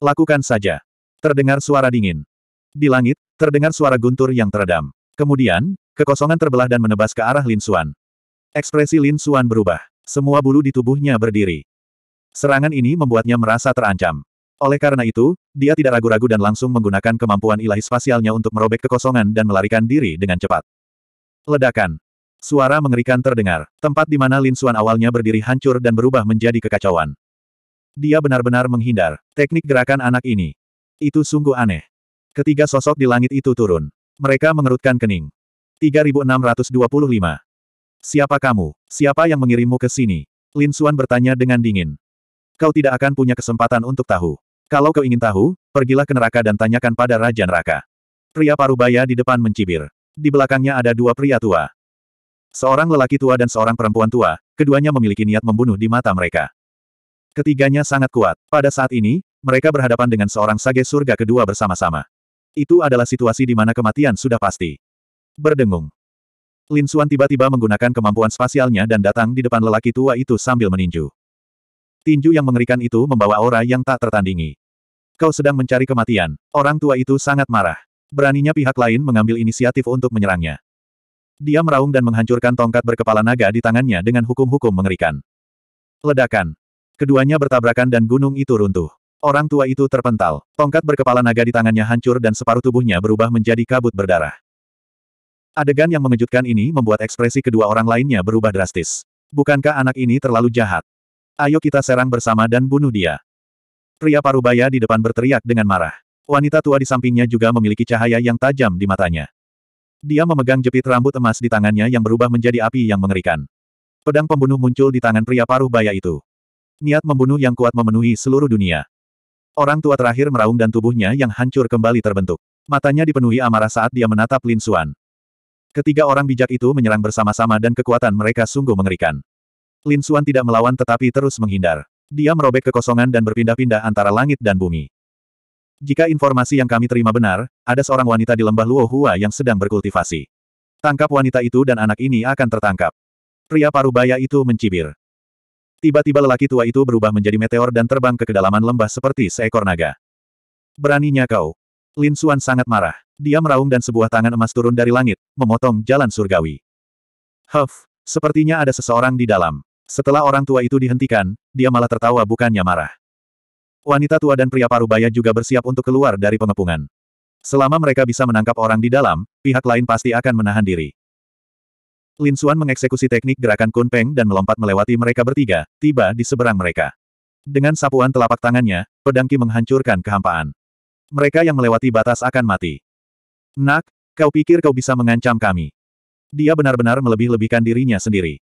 Lakukan saja. Terdengar suara dingin. Di langit, terdengar suara guntur yang teredam. Kemudian, kekosongan terbelah dan menebas ke arah Lin Suan. Ekspresi Lin Suan berubah. Semua bulu di tubuhnya berdiri. Serangan ini membuatnya merasa terancam. Oleh karena itu, dia tidak ragu-ragu dan langsung menggunakan kemampuan ilahi spasialnya untuk merobek kekosongan dan melarikan diri dengan cepat. Ledakan. Suara mengerikan terdengar. Tempat di mana Lin Xuan awalnya berdiri hancur dan berubah menjadi kekacauan. Dia benar-benar menghindar. Teknik gerakan anak ini. Itu sungguh aneh. Ketiga sosok di langit itu turun. Mereka mengerutkan kening. 3625. Siapa kamu? Siapa yang mengirimmu ke sini? Lin Xuan bertanya dengan dingin. Kau tidak akan punya kesempatan untuk tahu. Kalau kau ingin tahu, pergilah ke neraka dan tanyakan pada Raja Neraka. Pria parubaya di depan mencibir. Di belakangnya ada dua pria tua. Seorang lelaki tua dan seorang perempuan tua, keduanya memiliki niat membunuh di mata mereka. Ketiganya sangat kuat. Pada saat ini, mereka berhadapan dengan seorang sage surga kedua bersama-sama. Itu adalah situasi di mana kematian sudah pasti. Berdengung. Lin Xuan tiba-tiba menggunakan kemampuan spasialnya dan datang di depan lelaki tua itu sambil meninju. Tinju yang mengerikan itu membawa aura yang tak tertandingi. Kau sedang mencari kematian. Orang tua itu sangat marah. Beraninya pihak lain mengambil inisiatif untuk menyerangnya. Dia meraung dan menghancurkan tongkat berkepala naga di tangannya dengan hukum-hukum mengerikan. Ledakan. Keduanya bertabrakan dan gunung itu runtuh. Orang tua itu terpental. Tongkat berkepala naga di tangannya hancur dan separuh tubuhnya berubah menjadi kabut berdarah. Adegan yang mengejutkan ini membuat ekspresi kedua orang lainnya berubah drastis. Bukankah anak ini terlalu jahat? Ayo kita serang bersama dan bunuh dia. Pria parubaya di depan berteriak dengan marah. Wanita tua di sampingnya juga memiliki cahaya yang tajam di matanya. Dia memegang jepit rambut emas di tangannya yang berubah menjadi api yang mengerikan. Pedang pembunuh muncul di tangan pria Parubaya itu. Niat membunuh yang kuat memenuhi seluruh dunia. Orang tua terakhir meraung dan tubuhnya yang hancur kembali terbentuk. Matanya dipenuhi amarah saat dia menatap Lin Suan. Ketiga orang bijak itu menyerang bersama-sama dan kekuatan mereka sungguh mengerikan. Lin Suan tidak melawan tetapi terus menghindar. Dia merobek kekosongan dan berpindah-pindah antara langit dan bumi. Jika informasi yang kami terima benar, ada seorang wanita di lembah Luo Hua yang sedang berkultivasi. Tangkap wanita itu dan anak ini akan tertangkap. Pria parubaya itu mencibir. Tiba-tiba lelaki tua itu berubah menjadi meteor dan terbang ke kedalaman lembah seperti seekor naga. Beraninya kau. Lin Suan sangat marah. Dia meraung dan sebuah tangan emas turun dari langit, memotong jalan surgawi. Huff, sepertinya ada seseorang di dalam. Setelah orang tua itu dihentikan, dia malah tertawa bukannya marah. Wanita tua dan pria parubaya juga bersiap untuk keluar dari pengepungan. Selama mereka bisa menangkap orang di dalam, pihak lain pasti akan menahan diri. Lin Xuan mengeksekusi teknik gerakan Kun Peng dan melompat melewati mereka bertiga, tiba di seberang mereka. Dengan sapuan telapak tangannya, pedangki menghancurkan kehampaan. Mereka yang melewati batas akan mati. Nak, kau pikir kau bisa mengancam kami? Dia benar-benar melebih-lebihkan dirinya sendiri.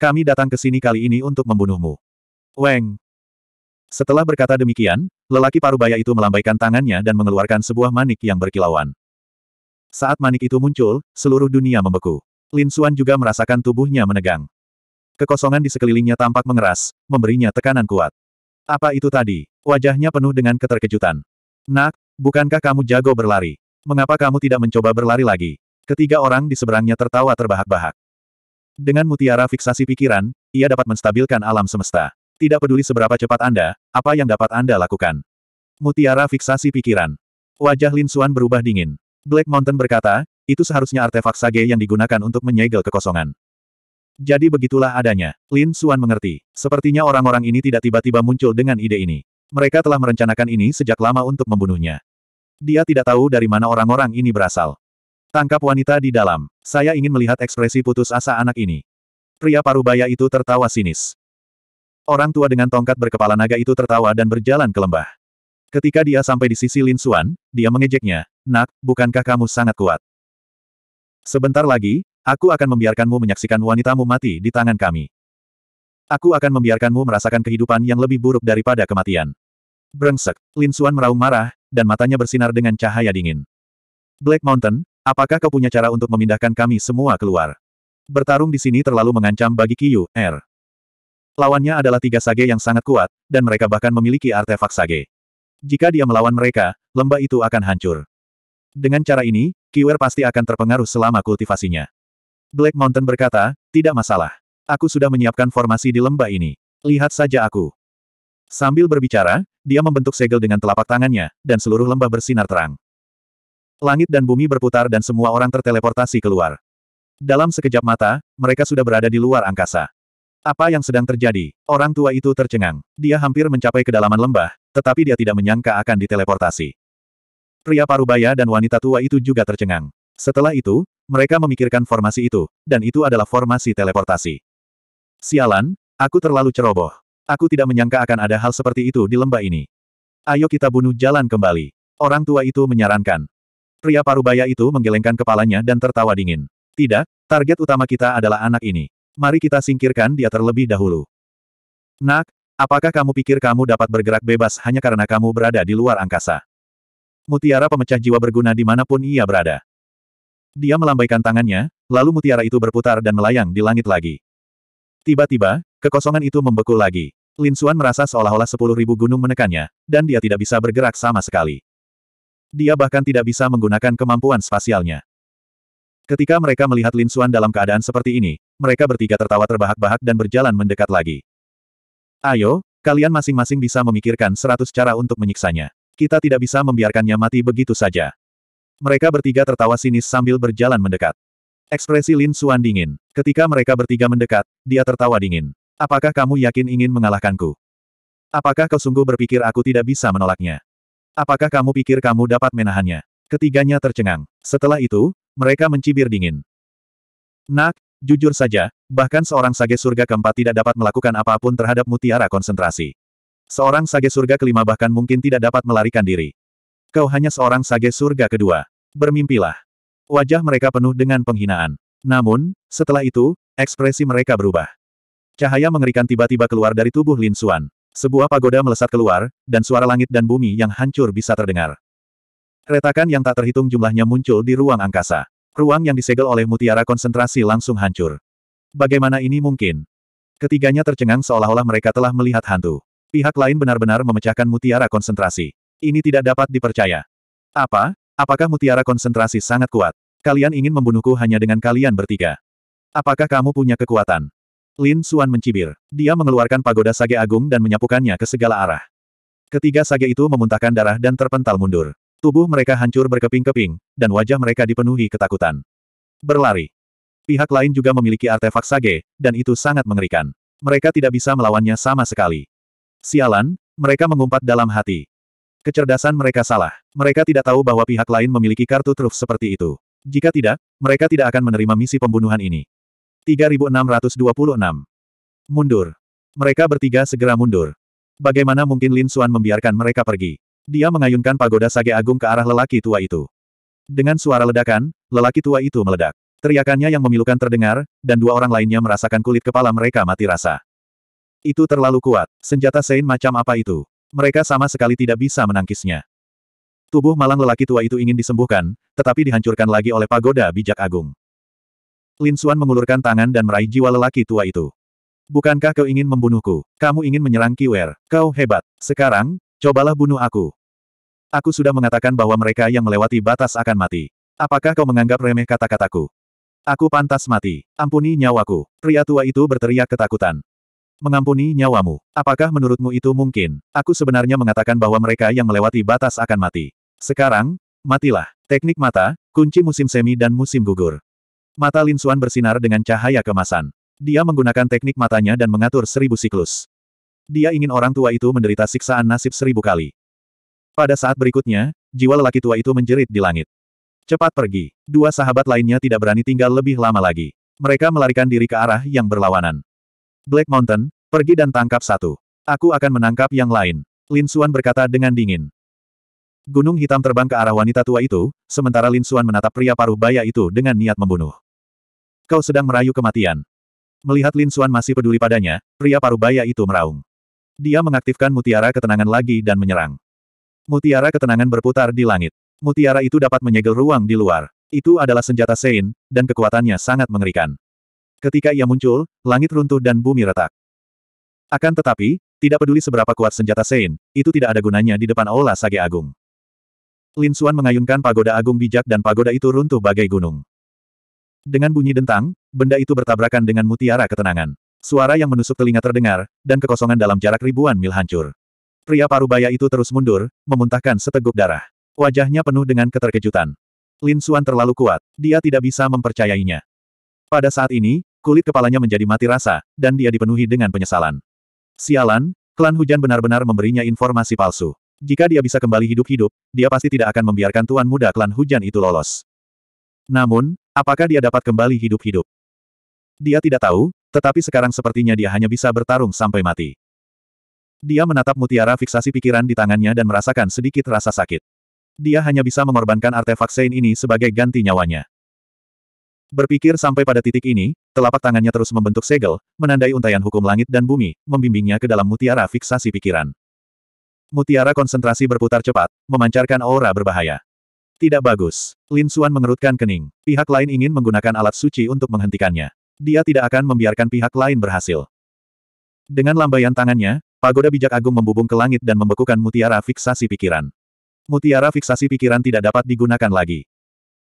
Kami datang ke sini kali ini untuk membunuhmu. Weng. Setelah berkata demikian, lelaki parubaya itu melambaikan tangannya dan mengeluarkan sebuah manik yang berkilauan. Saat manik itu muncul, seluruh dunia membeku. Lin Xuan juga merasakan tubuhnya menegang. Kekosongan di sekelilingnya tampak mengeras, memberinya tekanan kuat. Apa itu tadi? Wajahnya penuh dengan keterkejutan. Nak, bukankah kamu jago berlari? Mengapa kamu tidak mencoba berlari lagi? Ketiga orang di seberangnya tertawa terbahak-bahak. Dengan mutiara fiksasi pikiran, ia dapat menstabilkan alam semesta. Tidak peduli seberapa cepat Anda, apa yang dapat Anda lakukan. Mutiara fiksasi pikiran. Wajah Lin Suan berubah dingin. Black Mountain berkata, itu seharusnya artefak sage yang digunakan untuk menyegel kekosongan. Jadi begitulah adanya. Lin Suan mengerti. Sepertinya orang-orang ini tidak tiba-tiba muncul dengan ide ini. Mereka telah merencanakan ini sejak lama untuk membunuhnya. Dia tidak tahu dari mana orang-orang ini berasal. Tangkap wanita di dalam. Saya ingin melihat ekspresi putus asa anak ini. Pria parubaya itu tertawa sinis. Orang tua dengan tongkat berkepala naga itu tertawa dan berjalan ke lembah. Ketika dia sampai di sisi Lin Suan, dia mengejeknya, Nak, bukankah kamu sangat kuat? Sebentar lagi, aku akan membiarkanmu menyaksikan wanitamu mati di tangan kami. Aku akan membiarkanmu merasakan kehidupan yang lebih buruk daripada kematian. Brengsek, Lin Suan meraung marah, dan matanya bersinar dengan cahaya dingin. Black Mountain, Apakah kau punya cara untuk memindahkan kami semua keluar? Bertarung di sini terlalu mengancam bagi Kiyu, Er. Lawannya adalah tiga sage yang sangat kuat, dan mereka bahkan memiliki artefak sage. Jika dia melawan mereka, lembah itu akan hancur. Dengan cara ini, Kiwer pasti akan terpengaruh selama kultivasinya. Black Mountain berkata, tidak masalah. Aku sudah menyiapkan formasi di lembah ini. Lihat saja aku. Sambil berbicara, dia membentuk segel dengan telapak tangannya, dan seluruh lembah bersinar terang. Langit dan bumi berputar dan semua orang terteleportasi keluar. Dalam sekejap mata, mereka sudah berada di luar angkasa. Apa yang sedang terjadi? Orang tua itu tercengang. Dia hampir mencapai kedalaman lembah, tetapi dia tidak menyangka akan diteleportasi. Pria parubaya dan wanita tua itu juga tercengang. Setelah itu, mereka memikirkan formasi itu, dan itu adalah formasi teleportasi. Sialan, aku terlalu ceroboh. Aku tidak menyangka akan ada hal seperti itu di lembah ini. Ayo kita bunuh jalan kembali. Orang tua itu menyarankan, Pria parubaya itu menggelengkan kepalanya dan tertawa dingin. Tidak, target utama kita adalah anak ini. Mari kita singkirkan dia terlebih dahulu. Nak, apakah kamu pikir kamu dapat bergerak bebas hanya karena kamu berada di luar angkasa? Mutiara pemecah jiwa berguna dimanapun ia berada. Dia melambaikan tangannya, lalu mutiara itu berputar dan melayang di langit lagi. Tiba-tiba, kekosongan itu membeku lagi. Lin Xuan merasa seolah-olah sepuluh ribu gunung menekannya, dan dia tidak bisa bergerak sama sekali. Dia bahkan tidak bisa menggunakan kemampuan spasialnya. Ketika mereka melihat Lin Xuan dalam keadaan seperti ini, mereka bertiga tertawa terbahak-bahak dan berjalan mendekat lagi. Ayo, kalian masing-masing bisa memikirkan seratus cara untuk menyiksanya. Kita tidak bisa membiarkannya mati begitu saja. Mereka bertiga tertawa sinis sambil berjalan mendekat. Ekspresi Lin Xuan dingin. Ketika mereka bertiga mendekat, dia tertawa dingin. Apakah kamu yakin ingin mengalahkanku? Apakah kau sungguh berpikir aku tidak bisa menolaknya? Apakah kamu pikir kamu dapat menahannya? Ketiganya tercengang. Setelah itu, mereka mencibir dingin. Nak, jujur saja, bahkan seorang sage surga keempat tidak dapat melakukan apapun terhadap mutiara konsentrasi. Seorang sage surga kelima bahkan mungkin tidak dapat melarikan diri. Kau hanya seorang sage surga kedua. Bermimpilah. Wajah mereka penuh dengan penghinaan. Namun, setelah itu, ekspresi mereka berubah. Cahaya mengerikan tiba-tiba keluar dari tubuh Lin Xuan. Sebuah pagoda melesat keluar, dan suara langit dan bumi yang hancur bisa terdengar. Retakan yang tak terhitung jumlahnya muncul di ruang angkasa. Ruang yang disegel oleh mutiara konsentrasi langsung hancur. Bagaimana ini mungkin? Ketiganya tercengang seolah-olah mereka telah melihat hantu. Pihak lain benar-benar memecahkan mutiara konsentrasi. Ini tidak dapat dipercaya. Apa? Apakah mutiara konsentrasi sangat kuat? Kalian ingin membunuhku hanya dengan kalian bertiga? Apakah kamu punya kekuatan? Lin Suan mencibir. Dia mengeluarkan pagoda sage agung dan menyapukannya ke segala arah. Ketiga sage itu memuntahkan darah dan terpental mundur. Tubuh mereka hancur berkeping-keping, dan wajah mereka dipenuhi ketakutan. Berlari. Pihak lain juga memiliki artefak sage, dan itu sangat mengerikan. Mereka tidak bisa melawannya sama sekali. Sialan, mereka mengumpat dalam hati. Kecerdasan mereka salah. Mereka tidak tahu bahwa pihak lain memiliki kartu truf seperti itu. Jika tidak, mereka tidak akan menerima misi pembunuhan ini. 3626. Mundur. Mereka bertiga segera mundur. Bagaimana mungkin Lin Xuan membiarkan mereka pergi? Dia mengayunkan pagoda sage agung ke arah lelaki tua itu. Dengan suara ledakan, lelaki tua itu meledak. Teriakannya yang memilukan terdengar, dan dua orang lainnya merasakan kulit kepala mereka mati rasa. Itu terlalu kuat. Senjata Sein macam apa itu? Mereka sama sekali tidak bisa menangkisnya. Tubuh malang lelaki tua itu ingin disembuhkan, tetapi dihancurkan lagi oleh pagoda bijak agung. Lin Suan mengulurkan tangan dan meraih jiwa lelaki tua itu. Bukankah kau ingin membunuhku? Kamu ingin menyerang Kiwer. Kau hebat. Sekarang, cobalah bunuh aku. Aku sudah mengatakan bahwa mereka yang melewati batas akan mati. Apakah kau menganggap remeh kata-kataku? Aku pantas mati. Ampuni nyawaku. Pria tua itu berteriak ketakutan. Mengampuni nyawamu. Apakah menurutmu itu mungkin? Aku sebenarnya mengatakan bahwa mereka yang melewati batas akan mati. Sekarang, matilah. Teknik mata, kunci musim semi dan musim gugur. Mata Lin Xuan bersinar dengan cahaya kemasan. Dia menggunakan teknik matanya dan mengatur seribu siklus. Dia ingin orang tua itu menderita siksaan nasib seribu kali. Pada saat berikutnya, jiwa lelaki tua itu menjerit di langit. Cepat pergi. Dua sahabat lainnya tidak berani tinggal lebih lama lagi. Mereka melarikan diri ke arah yang berlawanan. Black Mountain, pergi dan tangkap satu. Aku akan menangkap yang lain. Lin Xuan berkata dengan dingin. Gunung hitam terbang ke arah wanita tua itu, sementara Lin Xuan menatap pria paruh baya itu dengan niat membunuh. Kau sedang merayu kematian. Melihat Lin Xuan masih peduli padanya, pria paruh baya itu meraung. Dia mengaktifkan mutiara ketenangan lagi dan menyerang. Mutiara ketenangan berputar di langit. Mutiara itu dapat menyegel ruang di luar. Itu adalah senjata Sein, dan kekuatannya sangat mengerikan. Ketika ia muncul, langit runtuh dan bumi retak. Akan tetapi, tidak peduli seberapa kuat senjata Sein, itu tidak ada gunanya di depan Aula Sage Agung. Lin Xuan mengayunkan pagoda agung bijak dan pagoda itu runtuh bagai gunung. Dengan bunyi dentang, benda itu bertabrakan dengan mutiara ketenangan. Suara yang menusuk telinga terdengar, dan kekosongan dalam jarak ribuan mil hancur. Pria parubaya itu terus mundur, memuntahkan seteguk darah. Wajahnya penuh dengan keterkejutan. Lin Xuan terlalu kuat, dia tidak bisa mempercayainya. Pada saat ini, kulit kepalanya menjadi mati rasa, dan dia dipenuhi dengan penyesalan. Sialan, klan hujan benar-benar memberinya informasi palsu. Jika dia bisa kembali hidup-hidup, dia pasti tidak akan membiarkan tuan muda klan hujan itu lolos. Namun, apakah dia dapat kembali hidup-hidup? Dia tidak tahu, tetapi sekarang sepertinya dia hanya bisa bertarung sampai mati. Dia menatap mutiara fiksasi pikiran di tangannya dan merasakan sedikit rasa sakit. Dia hanya bisa mengorbankan artefak Sein ini sebagai ganti nyawanya. Berpikir sampai pada titik ini, telapak tangannya terus membentuk segel, menandai untayan hukum langit dan bumi, membimbingnya ke dalam mutiara fiksasi pikiran. Mutiara konsentrasi berputar cepat, memancarkan aura berbahaya. Tidak bagus. Lin Suan mengerutkan kening. Pihak lain ingin menggunakan alat suci untuk menghentikannya. Dia tidak akan membiarkan pihak lain berhasil. Dengan lambaian tangannya, pagoda bijak agung membubung ke langit dan membekukan mutiara fiksasi pikiran. Mutiara fiksasi pikiran tidak dapat digunakan lagi.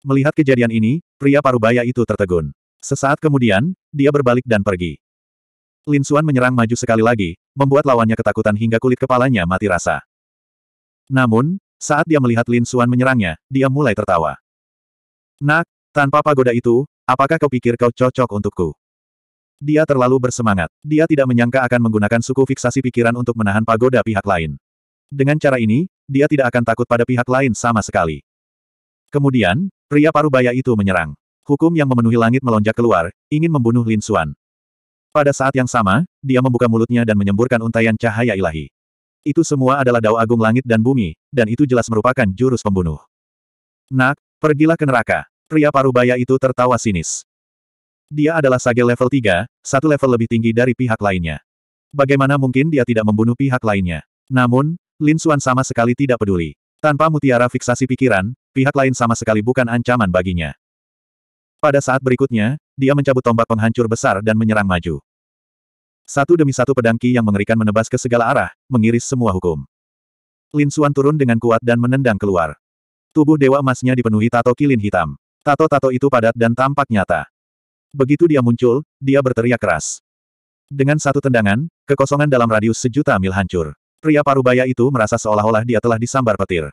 Melihat kejadian ini, pria parubaya itu tertegun. Sesaat kemudian, dia berbalik dan pergi. Lin Xuan menyerang maju sekali lagi, membuat lawannya ketakutan hingga kulit kepalanya mati rasa. Namun, saat dia melihat Lin Xuan menyerangnya, dia mulai tertawa. Nak, tanpa pagoda itu, apakah kau pikir kau cocok untukku? Dia terlalu bersemangat. Dia tidak menyangka akan menggunakan suku fiksasi pikiran untuk menahan pagoda pihak lain. Dengan cara ini, dia tidak akan takut pada pihak lain sama sekali. Kemudian, pria parubaya itu menyerang. Hukum yang memenuhi langit melonjak keluar, ingin membunuh Lin Xuan. Pada saat yang sama, dia membuka mulutnya dan menyemburkan untaian cahaya ilahi. Itu semua adalah dao agung langit dan bumi, dan itu jelas merupakan jurus pembunuh. Nak, pergilah ke neraka. Pria parubaya itu tertawa sinis. Dia adalah sage level 3, satu level lebih tinggi dari pihak lainnya. Bagaimana mungkin dia tidak membunuh pihak lainnya? Namun, Lin Xuan sama sekali tidak peduli. Tanpa mutiara fiksasi pikiran, pihak lain sama sekali bukan ancaman baginya. Pada saat berikutnya, dia mencabut tombak penghancur besar dan menyerang maju. Satu demi satu pedang Qi yang mengerikan menebas ke segala arah, mengiris semua hukum. Lin Xuan turun dengan kuat dan menendang keluar. Tubuh dewa emasnya dipenuhi tato kilin hitam. Tato-tato itu padat dan tampak nyata. Begitu dia muncul, dia berteriak keras. Dengan satu tendangan, kekosongan dalam radius sejuta mil hancur. Pria parubaya itu merasa seolah-olah dia telah disambar petir.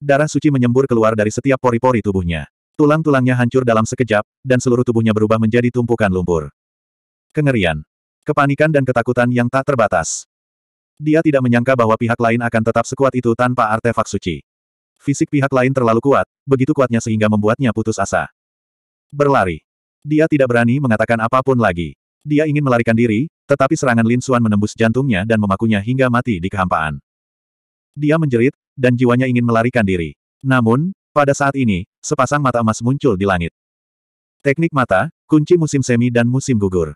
Darah suci menyembur keluar dari setiap pori-pori tubuhnya. Tulang-tulangnya hancur dalam sekejap, dan seluruh tubuhnya berubah menjadi tumpukan lumpur. Kengerian. Kepanikan dan ketakutan yang tak terbatas. Dia tidak menyangka bahwa pihak lain akan tetap sekuat itu tanpa artefak suci. Fisik pihak lain terlalu kuat, begitu kuatnya sehingga membuatnya putus asa. Berlari. Dia tidak berani mengatakan apapun lagi. Dia ingin melarikan diri, tetapi serangan Lin Suan menembus jantungnya dan memakunya hingga mati di kehampaan. Dia menjerit, dan jiwanya ingin melarikan diri. Namun, pada saat ini, sepasang mata emas muncul di langit. Teknik mata, kunci musim semi dan musim gugur.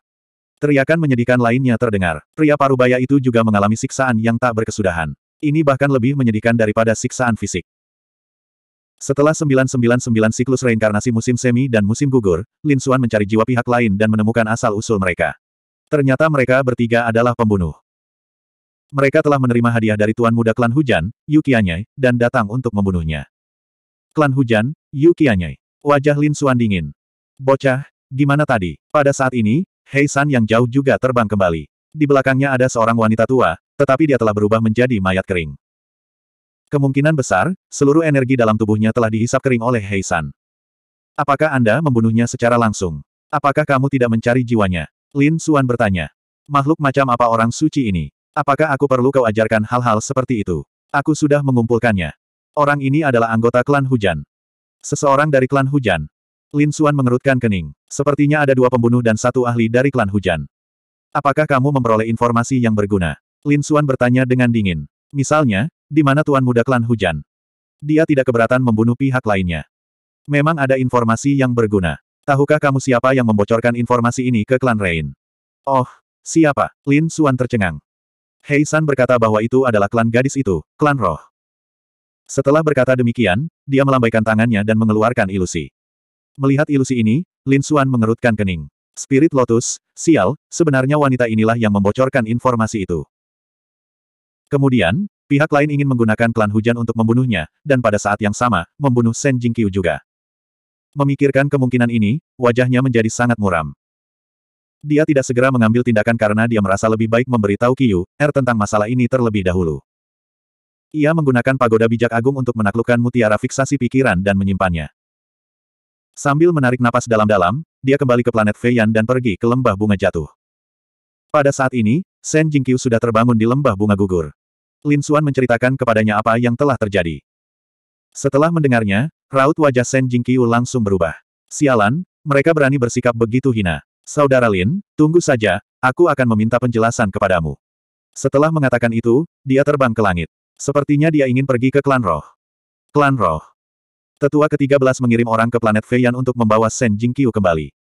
Teriakan menyedihkan lainnya terdengar. Pria parubaya itu juga mengalami siksaan yang tak berkesudahan. Ini bahkan lebih menyedihkan daripada siksaan fisik. Setelah 999 siklus reinkarnasi musim semi dan musim gugur, Lin Suan mencari jiwa pihak lain dan menemukan asal-usul mereka. Ternyata mereka bertiga adalah pembunuh. Mereka telah menerima hadiah dari Tuan Muda Klan Hujan, Yu Qianyai, dan datang untuk membunuhnya. Klan Hujan, Yu Qianyai. Wajah Lin Suan dingin. Bocah, gimana tadi? Pada saat ini, Hei San yang jauh juga terbang kembali. Di belakangnya ada seorang wanita tua, tetapi dia telah berubah menjadi mayat kering. Kemungkinan besar, seluruh energi dalam tubuhnya telah dihisap kering oleh Hei San. Apakah Anda membunuhnya secara langsung? Apakah kamu tidak mencari jiwanya? Lin Suan bertanya. Makhluk macam apa orang suci ini? Apakah aku perlu kau ajarkan hal-hal seperti itu? Aku sudah mengumpulkannya. Orang ini adalah anggota klan hujan. Seseorang dari klan hujan, Lin Suan mengerutkan kening. Sepertinya ada dua pembunuh dan satu ahli dari klan hujan. Apakah kamu memperoleh informasi yang berguna? Lin Suan bertanya dengan dingin. Misalnya, di mana tuan muda klan hujan? Dia tidak keberatan membunuh pihak lainnya. Memang ada informasi yang berguna. Tahukah kamu siapa yang membocorkan informasi ini ke klan Rain? Oh, siapa? Lin Suan tercengang. Hei San berkata bahwa itu adalah klan gadis itu, klan roh. Setelah berkata demikian, dia melambaikan tangannya dan mengeluarkan ilusi. Melihat ilusi ini, Lin Suan mengerutkan kening. Spirit Lotus, sial, sebenarnya wanita inilah yang membocorkan informasi itu. Kemudian, pihak lain ingin menggunakan klan hujan untuk membunuhnya, dan pada saat yang sama, membunuh Sen Jingqiu juga. Memikirkan kemungkinan ini, wajahnya menjadi sangat muram. Dia tidak segera mengambil tindakan karena dia merasa lebih baik memberitahu Qiu, Er tentang masalah ini terlebih dahulu. Ia menggunakan pagoda bijak agung untuk menaklukkan mutiara fiksasi pikiran dan menyimpannya. Sambil menarik napas dalam-dalam, dia kembali ke planet Feiyan dan pergi ke lembah bunga jatuh. Pada saat ini, Shen Jingqiu sudah terbangun di lembah bunga gugur. Lin Xuan menceritakan kepadanya apa yang telah terjadi. Setelah mendengarnya, raut wajah Shen Jingqiu langsung berubah. Sialan, mereka berani bersikap begitu hina. Saudara Lin, tunggu saja, aku akan meminta penjelasan kepadamu. Setelah mengatakan itu, dia terbang ke langit. Sepertinya dia ingin pergi ke klan roh. Klan roh. Tetua ke-13 mengirim orang ke planet Feiyan untuk membawa Shen Jingqiu kembali.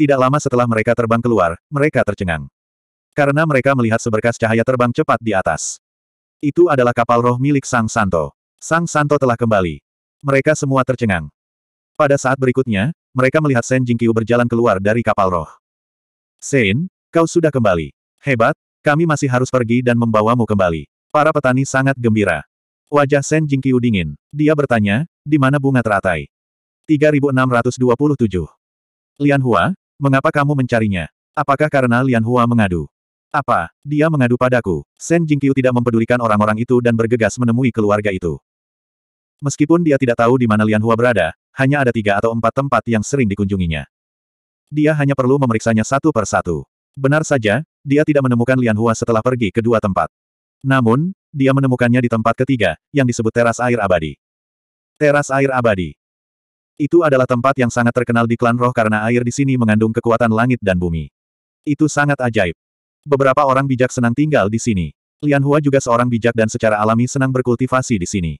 Tidak lama setelah mereka terbang keluar, mereka tercengang. Karena mereka melihat seberkas cahaya terbang cepat di atas. Itu adalah kapal roh milik Sang Santo. Sang Santo telah kembali. Mereka semua tercengang. Pada saat berikutnya, mereka melihat Shen Jingqiu berjalan keluar dari kapal roh. Sein, kau sudah kembali. Hebat, kami masih harus pergi dan membawamu kembali. Para petani sangat gembira. Wajah Shen Jingqiu dingin. Dia bertanya, di mana bunga teratai? 3627. Lian Hua, mengapa kamu mencarinya? Apakah karena Lian Hua mengadu? Apa, dia mengadu padaku? Shen Jingqiu tidak mempedulikan orang-orang itu dan bergegas menemui keluarga itu. Meskipun dia tidak tahu di mana Lian Hua berada, hanya ada tiga atau empat tempat yang sering dikunjunginya. Dia hanya perlu memeriksanya satu per satu. Benar saja, dia tidak menemukan Lian Hua setelah pergi ke dua tempat. Namun, dia menemukannya di tempat ketiga, yang disebut teras air abadi. Teras air abadi. Itu adalah tempat yang sangat terkenal di klan roh karena air di sini mengandung kekuatan langit dan bumi. Itu sangat ajaib. Beberapa orang bijak senang tinggal di sini. Lian Hua juga seorang bijak dan secara alami senang berkultivasi di sini.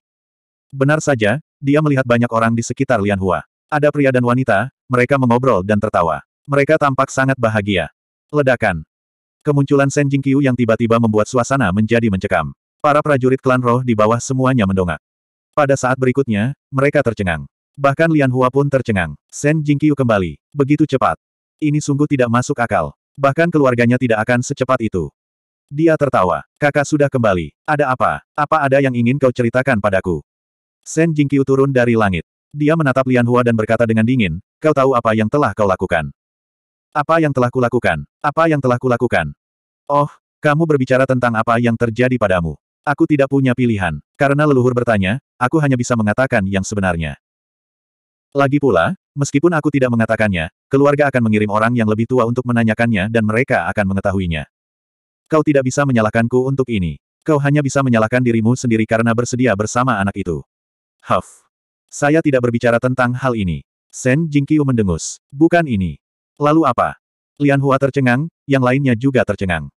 Benar saja, dia melihat banyak orang di sekitar Lian Hua. Ada pria dan wanita, mereka mengobrol dan tertawa. Mereka tampak sangat bahagia. Ledakan. Kemunculan Shen Jingqiu yang tiba-tiba membuat suasana menjadi mencekam. Para prajurit klan roh di bawah semuanya mendongak. Pada saat berikutnya, mereka tercengang. Bahkan Lian Hua pun tercengang. Shen Jingqiu kembali. Begitu cepat. Ini sungguh tidak masuk akal. Bahkan keluarganya tidak akan secepat itu. Dia tertawa. Kakak sudah kembali. Ada apa? Apa ada yang ingin kau ceritakan padaku? Shen Jingqiu turun dari langit. Dia menatap Lian Hua dan berkata dengan dingin, kau tahu apa yang telah kau lakukan. Apa yang telah kulakukan? Apa yang telah kulakukan? Oh, kamu berbicara tentang apa yang terjadi padamu. Aku tidak punya pilihan. Karena leluhur bertanya, aku hanya bisa mengatakan yang sebenarnya. Lagi pula, meskipun aku tidak mengatakannya, keluarga akan mengirim orang yang lebih tua untuk menanyakannya dan mereka akan mengetahuinya. Kau tidak bisa menyalahkanku untuk ini. Kau hanya bisa menyalahkan dirimu sendiri karena bersedia bersama anak itu. Huff. Saya tidak berbicara tentang hal ini. Sen Jingqiu mendengus. Bukan ini. Lalu apa? Lian Hua tercengang, yang lainnya juga tercengang.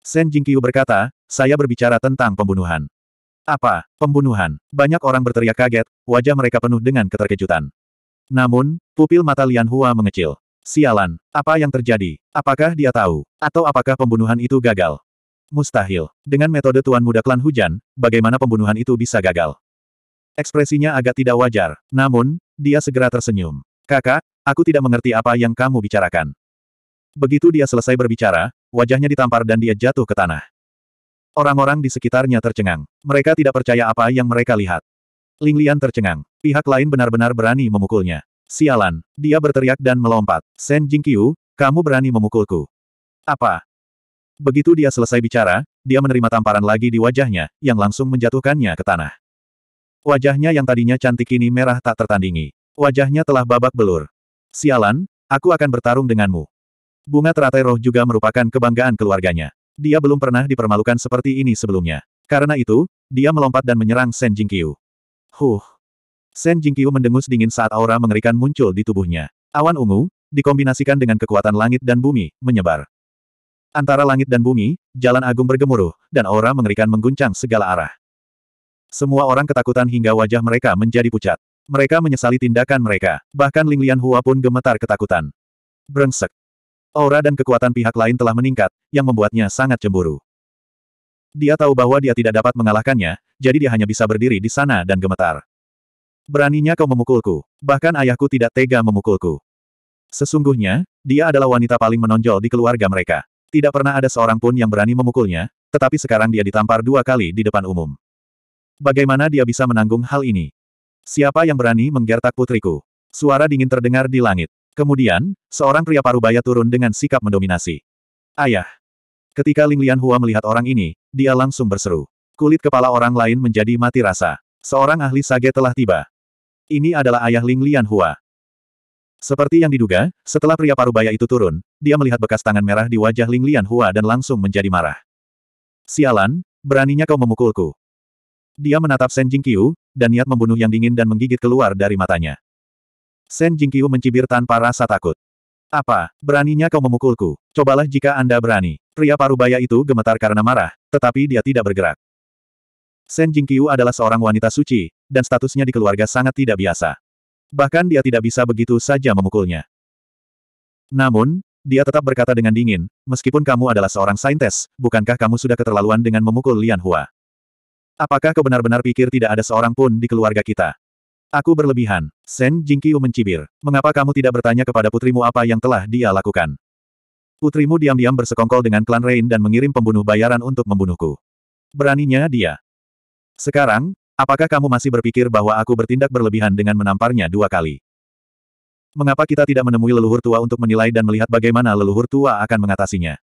Sen Jingqiu berkata, saya berbicara tentang pembunuhan. Apa? Pembunuhan. Banyak orang berteriak kaget, wajah mereka penuh dengan keterkejutan. Namun, pupil mata Lian Hua mengecil. Sialan, apa yang terjadi? Apakah dia tahu? Atau apakah pembunuhan itu gagal? Mustahil. Dengan metode Tuan Muda Klan Hujan, bagaimana pembunuhan itu bisa gagal? Ekspresinya agak tidak wajar, namun, dia segera tersenyum. Kakak, aku tidak mengerti apa yang kamu bicarakan. Begitu dia selesai berbicara, wajahnya ditampar dan dia jatuh ke tanah. Orang-orang di sekitarnya tercengang. Mereka tidak percaya apa yang mereka lihat. Ling Lian tercengang. Pihak lain benar-benar berani memukulnya. Sialan. Dia berteriak dan melompat. Shen Jingqiu, kamu berani memukulku. Apa? Begitu dia selesai bicara, dia menerima tamparan lagi di wajahnya, yang langsung menjatuhkannya ke tanah. Wajahnya yang tadinya cantik kini merah tak tertandingi. Wajahnya telah babak belur. Sialan, aku akan bertarung denganmu. Bunga teratai roh juga merupakan kebanggaan keluarganya. Dia belum pernah dipermalukan seperti ini sebelumnya. Karena itu, dia melompat dan menyerang Shen Jingqiu. Huh. Shen Jingqiu mendengus dingin saat aura mengerikan muncul di tubuhnya. Awan ungu, dikombinasikan dengan kekuatan langit dan bumi, menyebar. Antara langit dan bumi, jalan agung bergemuruh, dan aura mengerikan mengguncang segala arah. Semua orang ketakutan hingga wajah mereka menjadi pucat. Mereka menyesali tindakan mereka, bahkan Ling Lian Hua pun gemetar ketakutan. Brengsek. Aura dan kekuatan pihak lain telah meningkat, yang membuatnya sangat cemburu. Dia tahu bahwa dia tidak dapat mengalahkannya, jadi dia hanya bisa berdiri di sana dan gemetar. Beraninya kau memukulku. Bahkan ayahku tidak tega memukulku. Sesungguhnya, dia adalah wanita paling menonjol di keluarga mereka. Tidak pernah ada seorang pun yang berani memukulnya, tetapi sekarang dia ditampar dua kali di depan umum. Bagaimana dia bisa menanggung hal ini? Siapa yang berani menggertak putriku? Suara dingin terdengar di langit. Kemudian, seorang pria parubaya turun dengan sikap mendominasi. Ayah. Ketika Ling Lian Hua melihat orang ini, dia langsung berseru. Kulit kepala orang lain menjadi mati rasa. Seorang ahli sage telah tiba. Ini adalah ayah Ling Lian Hua. Seperti yang diduga, setelah pria parubaya itu turun, dia melihat bekas tangan merah di wajah Ling Lian Hua dan langsung menjadi marah. Sialan, beraninya kau memukulku. Dia menatap Shen Jingqiu, dan niat membunuh yang dingin dan menggigit keluar dari matanya. Sen Jingqiu mencibir tanpa rasa takut. Apa, beraninya kau memukulku? Cobalah jika Anda berani. Pria parubaya itu gemetar karena marah, tetapi dia tidak bergerak. Sen Jingqiu adalah seorang wanita suci, dan statusnya di keluarga sangat tidak biasa. Bahkan dia tidak bisa begitu saja memukulnya. Namun, dia tetap berkata dengan dingin, meskipun kamu adalah seorang saintes, bukankah kamu sudah keterlaluan dengan memukul Lian Hua? Apakah kau benar-benar pikir tidak ada seorang pun di keluarga kita? Aku berlebihan. Sen Jingqiu mencibir. Mengapa kamu tidak bertanya kepada putrimu apa yang telah dia lakukan? Putrimu diam-diam bersekongkol dengan klan Rain dan mengirim pembunuh bayaran untuk membunuhku. Beraninya dia. Sekarang, apakah kamu masih berpikir bahwa aku bertindak berlebihan dengan menamparnya dua kali? Mengapa kita tidak menemui leluhur tua untuk menilai dan melihat bagaimana leluhur tua akan mengatasinya?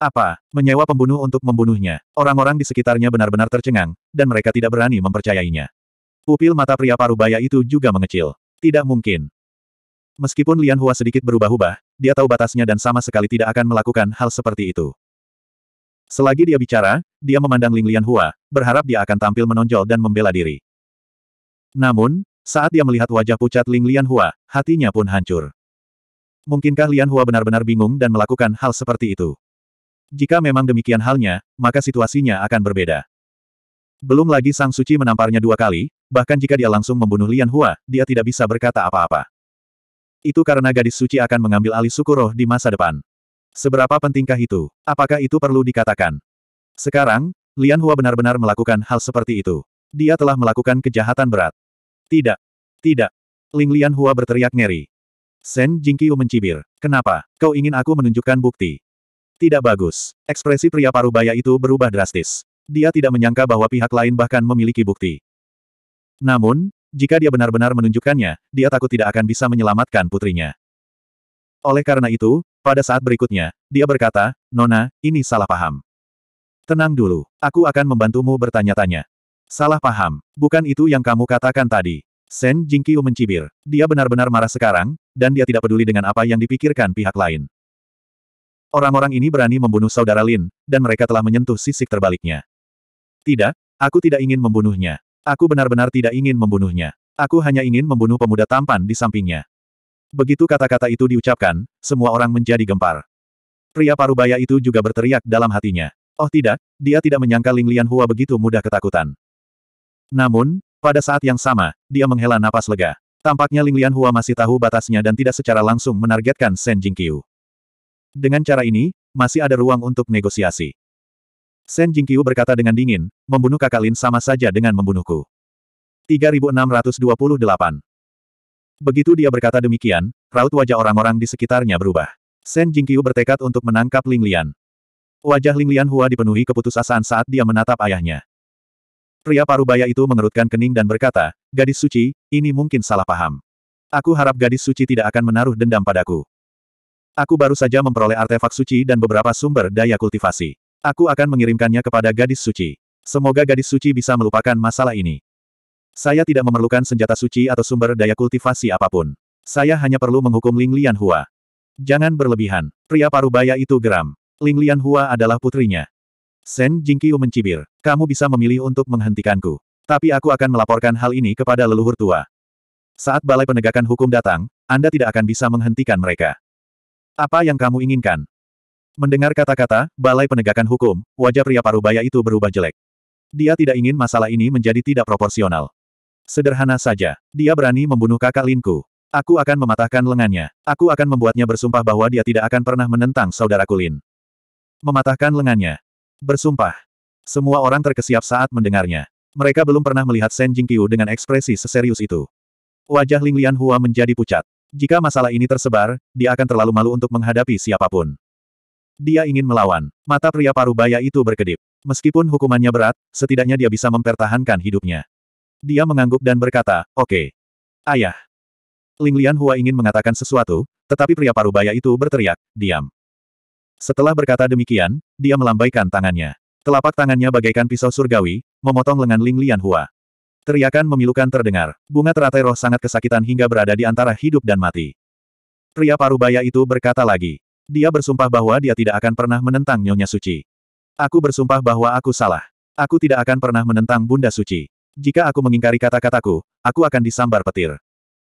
Apa, menyewa pembunuh untuk membunuhnya? Orang-orang di sekitarnya benar-benar tercengang, dan mereka tidak berani mempercayainya. Pupil mata pria parubaya itu juga mengecil. Tidak mungkin. Meskipun Lian Hua sedikit berubah-ubah, dia tahu batasnya dan sama sekali tidak akan melakukan hal seperti itu. Selagi dia bicara, dia memandang Ling Lian Hua, berharap dia akan tampil menonjol dan membela diri. Namun, saat dia melihat wajah pucat Ling Lian Hua, hatinya pun hancur. Mungkinkah Lian Hua benar-benar bingung dan melakukan hal seperti itu? Jika memang demikian halnya, maka situasinya akan berbeda. Belum lagi Sang Suci menamparnya dua kali, bahkan jika dia langsung membunuh Lian Hua, dia tidak bisa berkata apa-apa. Itu karena gadis suci akan mengambil alih suku roh di masa depan. Seberapa pentingkah itu? Apakah itu perlu dikatakan? Sekarang, Lian Hua benar-benar melakukan hal seperti itu. Dia telah melakukan kejahatan berat. Tidak. Tidak. Ling Lian Hua berteriak ngeri. Sen Jingqiu mencibir. Kenapa? Kau ingin aku menunjukkan bukti? Tidak bagus. Ekspresi pria parubaya itu berubah drastis. Dia tidak menyangka bahwa pihak lain bahkan memiliki bukti. Namun, jika dia benar-benar menunjukkannya, dia takut tidak akan bisa menyelamatkan putrinya. Oleh karena itu, pada saat berikutnya, dia berkata, Nona, ini salah paham. Tenang dulu, aku akan membantumu bertanya-tanya. Salah paham, bukan itu yang kamu katakan tadi. Sen Jingqiu mencibir. Dia benar-benar marah sekarang, dan dia tidak peduli dengan apa yang dipikirkan pihak lain. Orang-orang ini berani membunuh saudara Lin, dan mereka telah menyentuh sisik terbaliknya. Tidak, aku tidak ingin membunuhnya. Aku benar-benar tidak ingin membunuhnya. Aku hanya ingin membunuh pemuda tampan di sampingnya. Begitu kata-kata itu diucapkan, semua orang menjadi gempar. Pria parubaya itu juga berteriak dalam hatinya. Oh tidak, dia tidak menyangka Ling Lian Hua begitu mudah ketakutan. Namun, pada saat yang sama, dia menghela napas lega. Tampaknya Ling Lian Hua masih tahu batasnya dan tidak secara langsung menargetkan Shen Jingqiu. Dengan cara ini, masih ada ruang untuk negosiasi. Shen Jingqiu berkata dengan dingin, membunuh kakak Lin sama saja dengan membunuhku. 3628 Begitu dia berkata demikian, raut wajah orang-orang di sekitarnya berubah. Shen Jingqiu bertekad untuk menangkap Ling Lian. Wajah Ling Lian Hua dipenuhi keputusasaan saat dia menatap ayahnya. Pria parubaya itu mengerutkan kening dan berkata, Gadis suci, ini mungkin salah paham. Aku harap gadis suci tidak akan menaruh dendam padaku. Aku baru saja memperoleh artefak suci dan beberapa sumber daya kultivasi. Aku akan mengirimkannya kepada gadis suci. Semoga gadis suci bisa melupakan masalah ini. Saya tidak memerlukan senjata suci atau sumber daya kultivasi apapun. Saya hanya perlu menghukum Ling Lian Hua. Jangan berlebihan. Pria parubaya itu geram. Ling Lian Hua adalah putrinya. Sen Jingqiu mencibir. Kamu bisa memilih untuk menghentikanku. Tapi aku akan melaporkan hal ini kepada leluhur tua. Saat balai penegakan hukum datang, Anda tidak akan bisa menghentikan mereka. Apa yang kamu inginkan? Mendengar kata-kata, Balai Penegakan Hukum, wajah pria parubaya itu berubah jelek. Dia tidak ingin masalah ini menjadi tidak proporsional. Sederhana saja. Dia berani membunuh kakak Linku. Aku akan mematahkan lengannya. Aku akan membuatnya bersumpah bahwa dia tidak akan pernah menentang saudaraku Lin. Mematahkan lengannya. Bersumpah. Semua orang terkesiap saat mendengarnya. Mereka belum pernah melihat Shen Jingqiu dengan ekspresi seserius itu. Wajah Ling Lian Hua menjadi pucat. Jika masalah ini tersebar, dia akan terlalu malu untuk menghadapi siapapun. Dia ingin melawan. Mata pria parubaya itu berkedip. Meskipun hukumannya berat, setidaknya dia bisa mempertahankan hidupnya. Dia mengangguk dan berkata, oke. Okay. Ayah. Ling Lian Hua ingin mengatakan sesuatu, tetapi pria parubaya itu berteriak, diam. Setelah berkata demikian, dia melambaikan tangannya. Telapak tangannya bagaikan pisau surgawi, memotong lengan Ling Lian Hua. Teriakan memilukan terdengar. Bunga teratai roh sangat kesakitan hingga berada di antara hidup dan mati. Pria parubaya itu berkata lagi. Dia bersumpah bahwa dia tidak akan pernah menentang Nyonya Suci. Aku bersumpah bahwa aku salah. Aku tidak akan pernah menentang Bunda Suci. Jika aku mengingkari kata-kataku, aku akan disambar petir.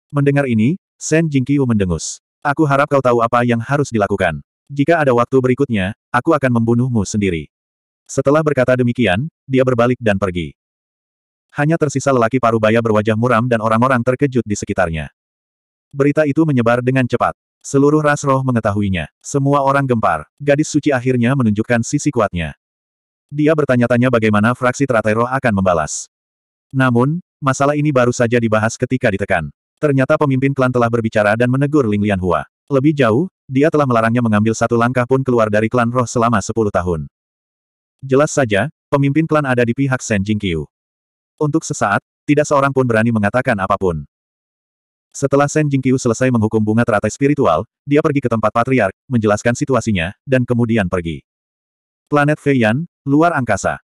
Mendengar ini, Sen Jingqiu mendengus. Aku harap kau tahu apa yang harus dilakukan. Jika ada waktu berikutnya, aku akan membunuhmu sendiri. Setelah berkata demikian, dia berbalik dan pergi. Hanya tersisa lelaki paru-baya berwajah muram dan orang-orang terkejut di sekitarnya. Berita itu menyebar dengan cepat. Seluruh ras roh mengetahuinya. Semua orang gempar. Gadis suci akhirnya menunjukkan sisi kuatnya. Dia bertanya-tanya bagaimana fraksi teratai roh akan membalas. Namun, masalah ini baru saja dibahas ketika ditekan. Ternyata pemimpin klan telah berbicara dan menegur Ling Lian Hua. Lebih jauh, dia telah melarangnya mengambil satu langkah pun keluar dari klan roh selama sepuluh tahun. Jelas saja, pemimpin klan ada di pihak Shen Jingqiu. Untuk sesaat, tidak seorang pun berani mengatakan apapun. Setelah Shen Jingqiu selesai menghukum bunga teratai spiritual, dia pergi ke tempat patriark, menjelaskan situasinya, dan kemudian pergi. Planet Feiyan, luar angkasa.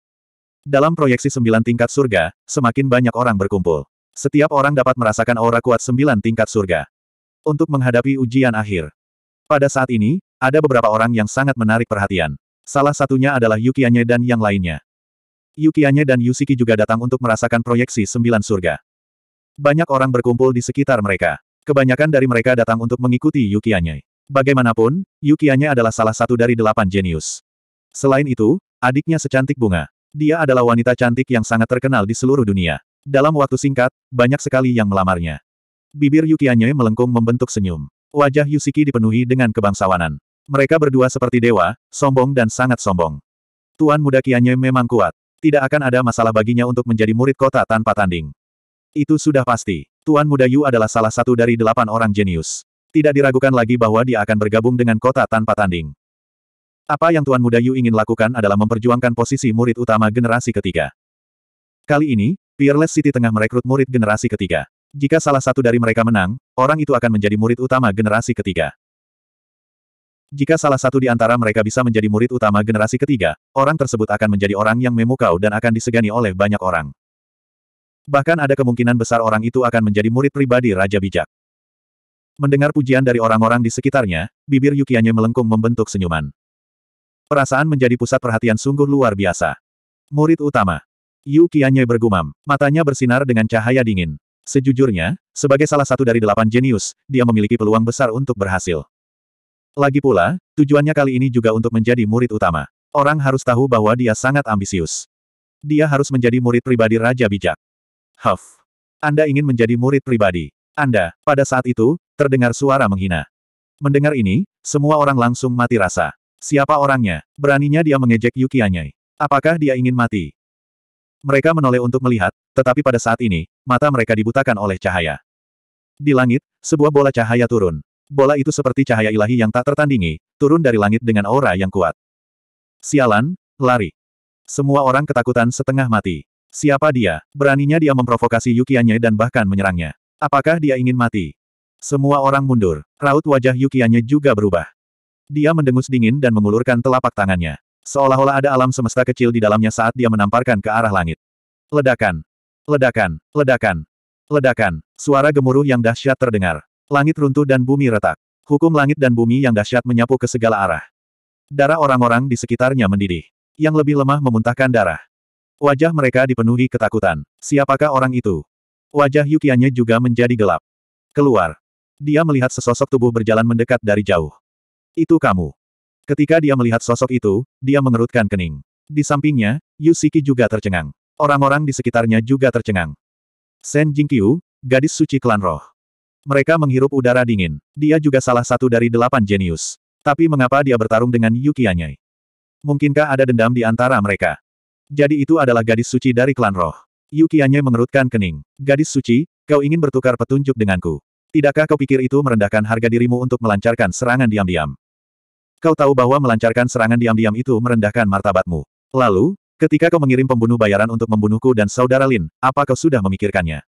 Dalam proyeksi sembilan tingkat surga, semakin banyak orang berkumpul. Setiap orang dapat merasakan aura kuat sembilan tingkat surga. Untuk menghadapi ujian akhir. Pada saat ini, ada beberapa orang yang sangat menarik perhatian. Salah satunya adalah Yukianye dan yang lainnya. Yukianye dan Yusiki juga datang untuk merasakan proyeksi sembilan surga. Banyak orang berkumpul di sekitar mereka. Kebanyakan dari mereka datang untuk mengikuti Yukianye. Bagaimanapun, Yukianye adalah salah satu dari delapan jenius. Selain itu, adiknya secantik bunga. Dia adalah wanita cantik yang sangat terkenal di seluruh dunia. Dalam waktu singkat, banyak sekali yang melamarnya. Bibir Yukianye melengkung membentuk senyum. Wajah Yusiki dipenuhi dengan kebangsawanan. Mereka berdua seperti dewa, sombong dan sangat sombong. Tuan muda Kianye memang kuat. Tidak akan ada masalah baginya untuk menjadi murid kota tanpa tanding. Itu sudah pasti. Tuan Muda Yu adalah salah satu dari delapan orang jenius. Tidak diragukan lagi bahwa dia akan bergabung dengan kota tanpa tanding. Apa yang Tuan Muda Yu ingin lakukan adalah memperjuangkan posisi murid utama generasi ketiga. Kali ini, Peerless City tengah merekrut murid generasi ketiga. Jika salah satu dari mereka menang, orang itu akan menjadi murid utama generasi ketiga. Jika salah satu di antara mereka bisa menjadi murid utama generasi ketiga, orang tersebut akan menjadi orang yang memukau dan akan disegani oleh banyak orang. Bahkan ada kemungkinan besar orang itu akan menjadi murid pribadi Raja Bijak. Mendengar pujian dari orang-orang di sekitarnya, bibir Yukianya melengkung membentuk senyuman. Perasaan menjadi pusat perhatian sungguh luar biasa. Murid utama. Yukianya bergumam, matanya bersinar dengan cahaya dingin. Sejujurnya, sebagai salah satu dari delapan jenius, dia memiliki peluang besar untuk berhasil. Lagi pula, tujuannya kali ini juga untuk menjadi murid utama. Orang harus tahu bahwa dia sangat ambisius. Dia harus menjadi murid pribadi Raja Bijak. Huff. Anda ingin menjadi murid pribadi. Anda, pada saat itu, terdengar suara menghina. Mendengar ini, semua orang langsung mati rasa. Siapa orangnya? Beraninya dia mengejek Yuki Anyai. Apakah dia ingin mati? Mereka menoleh untuk melihat, tetapi pada saat ini, mata mereka dibutakan oleh cahaya. Di langit, sebuah bola cahaya turun. Bola itu seperti cahaya ilahi yang tak tertandingi, turun dari langit dengan aura yang kuat. Sialan, lari. Semua orang ketakutan setengah mati. Siapa dia? Beraninya dia memprovokasi Yukianye dan bahkan menyerangnya. Apakah dia ingin mati? Semua orang mundur. Raut wajah Yukianye juga berubah. Dia mendengus dingin dan mengulurkan telapak tangannya. Seolah-olah ada alam semesta kecil di dalamnya saat dia menamparkan ke arah langit. Ledakan. Ledakan. Ledakan. Ledakan. Suara gemuruh yang dahsyat terdengar. Langit runtuh dan bumi retak. Hukum langit dan bumi yang dahsyat menyapu ke segala arah. Darah orang-orang di sekitarnya mendidih. Yang lebih lemah memuntahkan darah. Wajah mereka dipenuhi ketakutan. Siapakah orang itu? Wajah Yukiannya juga menjadi gelap. Keluar. Dia melihat sesosok tubuh berjalan mendekat dari jauh. Itu kamu. Ketika dia melihat sosok itu, dia mengerutkan kening. Di sampingnya, Yusiki juga tercengang. Orang-orang di sekitarnya juga tercengang. Sen Jingqiu, gadis suci klan roh. Mereka menghirup udara dingin. Dia juga salah satu dari delapan jenius. Tapi mengapa dia bertarung dengan Yukianya? Mungkinkah ada dendam di antara mereka? Jadi itu adalah gadis suci dari klan roh. Yukianya mengerutkan kening. Gadis suci, kau ingin bertukar petunjuk denganku. Tidakkah kau pikir itu merendahkan harga dirimu untuk melancarkan serangan diam-diam? Kau tahu bahwa melancarkan serangan diam-diam itu merendahkan martabatmu. Lalu, ketika kau mengirim pembunuh bayaran untuk membunuhku dan saudara Lin, apa kau sudah memikirkannya?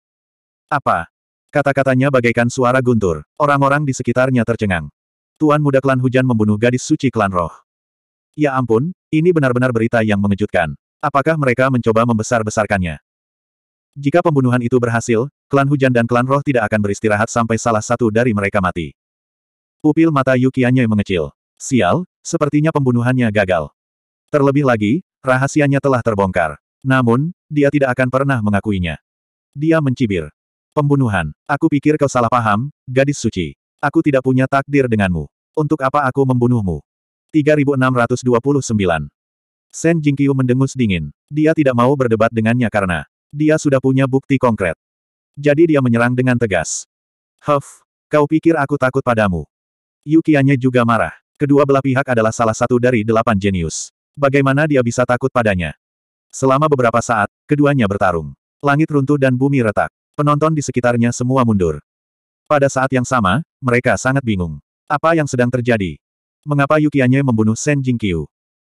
Apa? Kata-katanya bagaikan suara guntur. Orang-orang di sekitarnya tercengang. Tuan muda klan hujan membunuh gadis suci klan roh. Ya ampun, ini benar-benar berita yang mengejutkan. Apakah mereka mencoba membesar-besarkannya? Jika pembunuhan itu berhasil, klan hujan dan klan roh tidak akan beristirahat sampai salah satu dari mereka mati. Pupil mata Yukianya mengecil. Sial, sepertinya pembunuhannya gagal. Terlebih lagi, rahasianya telah terbongkar. Namun, dia tidak akan pernah mengakuinya. Dia mencibir. Pembunuhan. Aku pikir kau salah paham, gadis suci. Aku tidak punya takdir denganmu. Untuk apa aku membunuhmu? 3629 Shen Jingqiu mendengus dingin. Dia tidak mau berdebat dengannya karena dia sudah punya bukti konkret. Jadi dia menyerang dengan tegas. Huff, kau pikir aku takut padamu? Yukianya juga marah. Kedua belah pihak adalah salah satu dari delapan jenius. Bagaimana dia bisa takut padanya? Selama beberapa saat, keduanya bertarung. Langit runtuh dan bumi retak. Penonton di sekitarnya semua mundur. Pada saat yang sama, mereka sangat bingung. Apa yang sedang terjadi? Mengapa Yukianya membunuh Shen Jingqiu?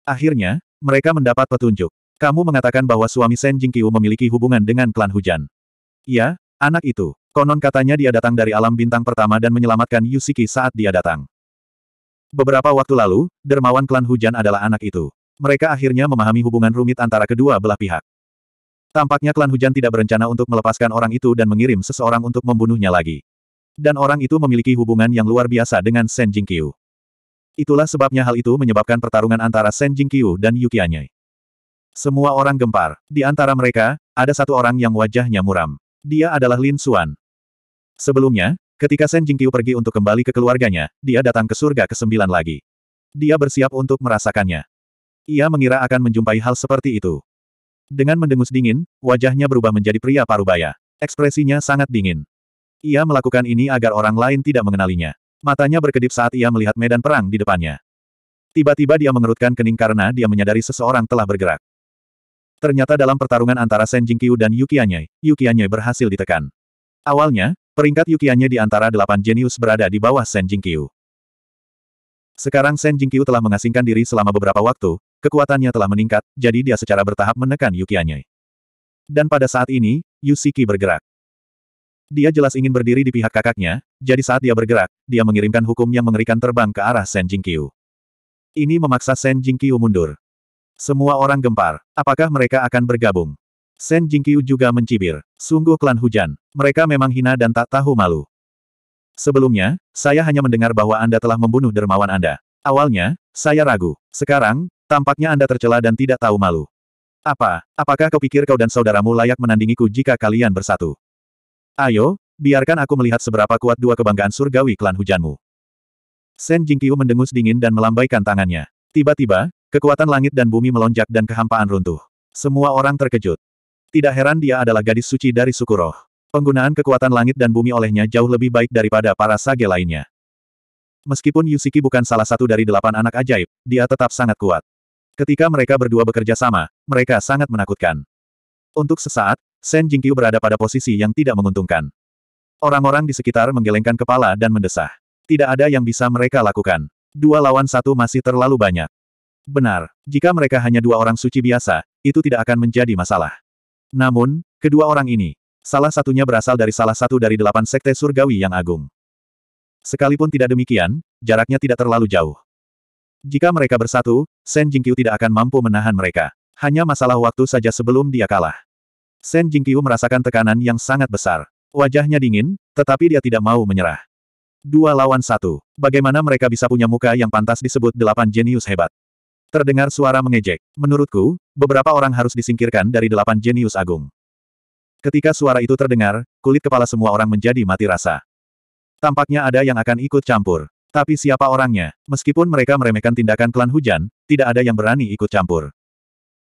Akhirnya, mereka mendapat petunjuk. Kamu mengatakan bahwa suami Shen Jingqiu memiliki hubungan dengan klan hujan. Ya, anak itu. Konon katanya dia datang dari alam bintang pertama dan menyelamatkan Yusiki saat dia datang. Beberapa waktu lalu, dermawan klan hujan adalah anak itu. Mereka akhirnya memahami hubungan rumit antara kedua belah pihak. Tampaknya klan hujan tidak berencana untuk melepaskan orang itu dan mengirim seseorang untuk membunuhnya lagi. Dan orang itu memiliki hubungan yang luar biasa dengan Shen Jingqiu. Itulah sebabnya hal itu menyebabkan pertarungan antara Shen Jingqiu dan Yukianye. Semua orang gempar. Di antara mereka, ada satu orang yang wajahnya muram. Dia adalah Lin Xuan. Sebelumnya, ketika Shen Jingqiu pergi untuk kembali ke keluarganya, dia datang ke surga ke-9 lagi. Dia bersiap untuk merasakannya. Ia mengira akan menjumpai hal seperti itu. Dengan mendengus dingin, wajahnya berubah menjadi pria parubaya. Ekspresinya sangat dingin. Ia melakukan ini agar orang lain tidak mengenalinya. Matanya berkedip saat ia melihat medan perang di depannya. Tiba-tiba dia mengerutkan kening karena dia menyadari seseorang telah bergerak. Ternyata dalam pertarungan antara Shen Jingqiu dan Yukianye, Yukianye berhasil ditekan. Awalnya, peringkat Yukianye di antara delapan jenius berada di bawah Shen Jingqiu. Sekarang Shen Jingqiu telah mengasingkan diri selama beberapa waktu, kekuatannya telah meningkat, jadi dia secara bertahap menekan Yukianye. Dan pada saat ini, Yusiki bergerak. Dia jelas ingin berdiri di pihak kakaknya, jadi saat dia bergerak, dia mengirimkan hukum yang mengerikan terbang ke arah Shen Jingqiu. Ini memaksa Shen Jingqiu mundur. Semua orang gempar. Apakah mereka akan bergabung? Shen Jingqiu juga mencibir. Sungguh klan hujan. Mereka memang hina dan tak tahu malu. Sebelumnya, saya hanya mendengar bahwa Anda telah membunuh dermawan Anda. Awalnya, saya ragu. Sekarang, tampaknya Anda tercela dan tidak tahu malu. Apa? Apakah kau pikir kau dan saudaramu layak menandingiku jika kalian bersatu? Ayo, biarkan aku melihat seberapa kuat dua kebanggaan surgawi klan hujanmu. Sen Jingqiu mendengus dingin dan melambaikan tangannya. Tiba-tiba, kekuatan langit dan bumi melonjak dan kehampaan runtuh. Semua orang terkejut. Tidak heran dia adalah gadis suci dari suku roh. Penggunaan kekuatan langit dan bumi olehnya jauh lebih baik daripada para sage lainnya. Meskipun Yusiki bukan salah satu dari delapan anak ajaib, dia tetap sangat kuat. Ketika mereka berdua bekerja sama, mereka sangat menakutkan. Untuk sesaat, Shen Jingqiu berada pada posisi yang tidak menguntungkan. Orang-orang di sekitar menggelengkan kepala dan mendesah. Tidak ada yang bisa mereka lakukan. Dua lawan satu masih terlalu banyak. Benar, jika mereka hanya dua orang suci biasa, itu tidak akan menjadi masalah. Namun, kedua orang ini, salah satunya berasal dari salah satu dari delapan sekte surgawi yang agung. Sekalipun tidak demikian, jaraknya tidak terlalu jauh. Jika mereka bersatu, Shen Jingqiu tidak akan mampu menahan mereka. Hanya masalah waktu saja sebelum dia kalah. Shen Jingqiu merasakan tekanan yang sangat besar. Wajahnya dingin, tetapi dia tidak mau menyerah. Dua lawan satu. Bagaimana mereka bisa punya muka yang pantas disebut delapan jenius hebat? Terdengar suara mengejek. Menurutku, beberapa orang harus disingkirkan dari delapan jenius agung. Ketika suara itu terdengar, kulit kepala semua orang menjadi mati rasa. Tampaknya ada yang akan ikut campur. Tapi siapa orangnya? Meskipun mereka meremehkan tindakan klan hujan, tidak ada yang berani ikut campur.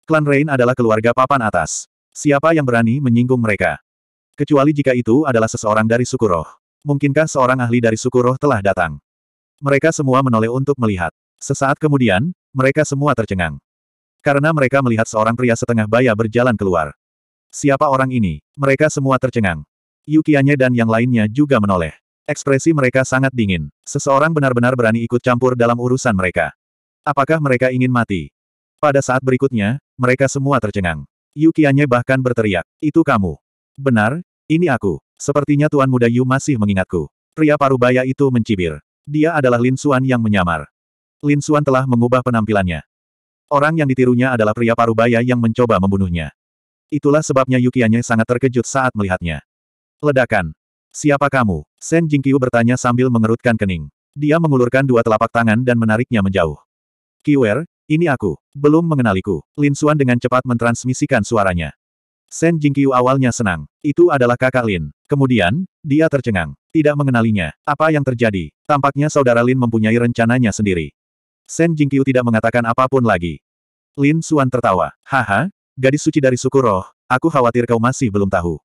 Klan Rain adalah keluarga papan atas. Siapa yang berani menyinggung mereka? Kecuali jika itu adalah seseorang dari suku roh. Mungkinkah seorang ahli dari suku roh telah datang? Mereka semua menoleh untuk melihat. Sesaat kemudian, mereka semua tercengang. Karena mereka melihat seorang pria setengah baya berjalan keluar. Siapa orang ini? Mereka semua tercengang. Yukianya dan yang lainnya juga menoleh. Ekspresi mereka sangat dingin. Seseorang benar-benar berani ikut campur dalam urusan mereka. Apakah mereka ingin mati? Pada saat berikutnya, mereka semua tercengang. Yukiannya bahkan berteriak, itu kamu. Benar, ini aku. Sepertinya Tuan Muda Yu masih mengingatku. Pria parubaya itu mencibir. Dia adalah Lin Xuan yang menyamar. Lin Xuan telah mengubah penampilannya. Orang yang ditirunya adalah pria parubaya yang mencoba membunuhnya. Itulah sebabnya Yukiannya sangat terkejut saat melihatnya. Ledakan. Siapa kamu? Shen Jingqiu bertanya sambil mengerutkan kening. Dia mengulurkan dua telapak tangan dan menariknya menjauh. Kiwer, ini aku. Belum mengenaliku. Lin Suan dengan cepat mentransmisikan suaranya. Shen Jingqiu awalnya senang. Itu adalah kakak Lin. Kemudian, dia tercengang. Tidak mengenalinya. Apa yang terjadi? Tampaknya saudara Lin mempunyai rencananya sendiri. Shen Jingqiu tidak mengatakan apapun lagi. Lin Suan tertawa. Haha, gadis suci dari suku roh, aku khawatir kau masih belum tahu.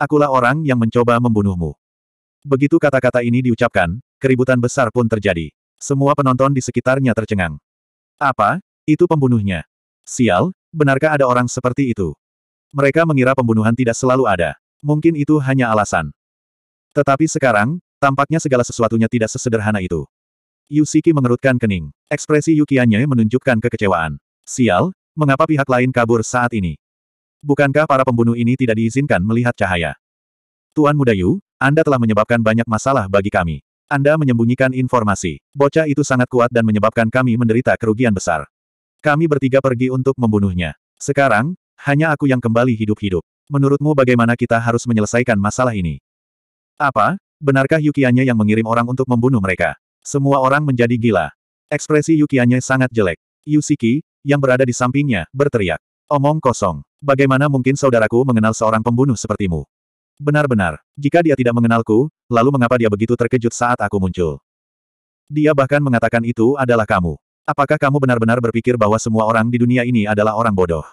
Akulah orang yang mencoba membunuhmu. Begitu kata-kata ini diucapkan, keributan besar pun terjadi. Semua penonton di sekitarnya tercengang. Apa? Itu pembunuhnya. Sial, benarkah ada orang seperti itu? Mereka mengira pembunuhan tidak selalu ada. Mungkin itu hanya alasan. Tetapi sekarang, tampaknya segala sesuatunya tidak sesederhana itu. Yusiki mengerutkan kening. Ekspresi Yukianye menunjukkan kekecewaan. Sial, mengapa pihak lain kabur saat ini? Bukankah para pembunuh ini tidak diizinkan melihat cahaya? Tuan Muda Yu, Anda telah menyebabkan banyak masalah bagi kami. Anda menyembunyikan informasi. Bocah itu sangat kuat dan menyebabkan kami menderita kerugian besar. Kami bertiga pergi untuk membunuhnya. Sekarang, hanya aku yang kembali hidup-hidup. Menurutmu bagaimana kita harus menyelesaikan masalah ini? Apa? Benarkah Yukianya yang mengirim orang untuk membunuh mereka? Semua orang menjadi gila. Ekspresi Yukianya sangat jelek. Yusiki, yang berada di sampingnya, berteriak. Omong kosong. Bagaimana mungkin saudaraku mengenal seorang pembunuh sepertimu? Benar-benar, jika dia tidak mengenalku, lalu mengapa dia begitu terkejut saat aku muncul? Dia bahkan mengatakan itu adalah kamu. Apakah kamu benar-benar berpikir bahwa semua orang di dunia ini adalah orang bodoh?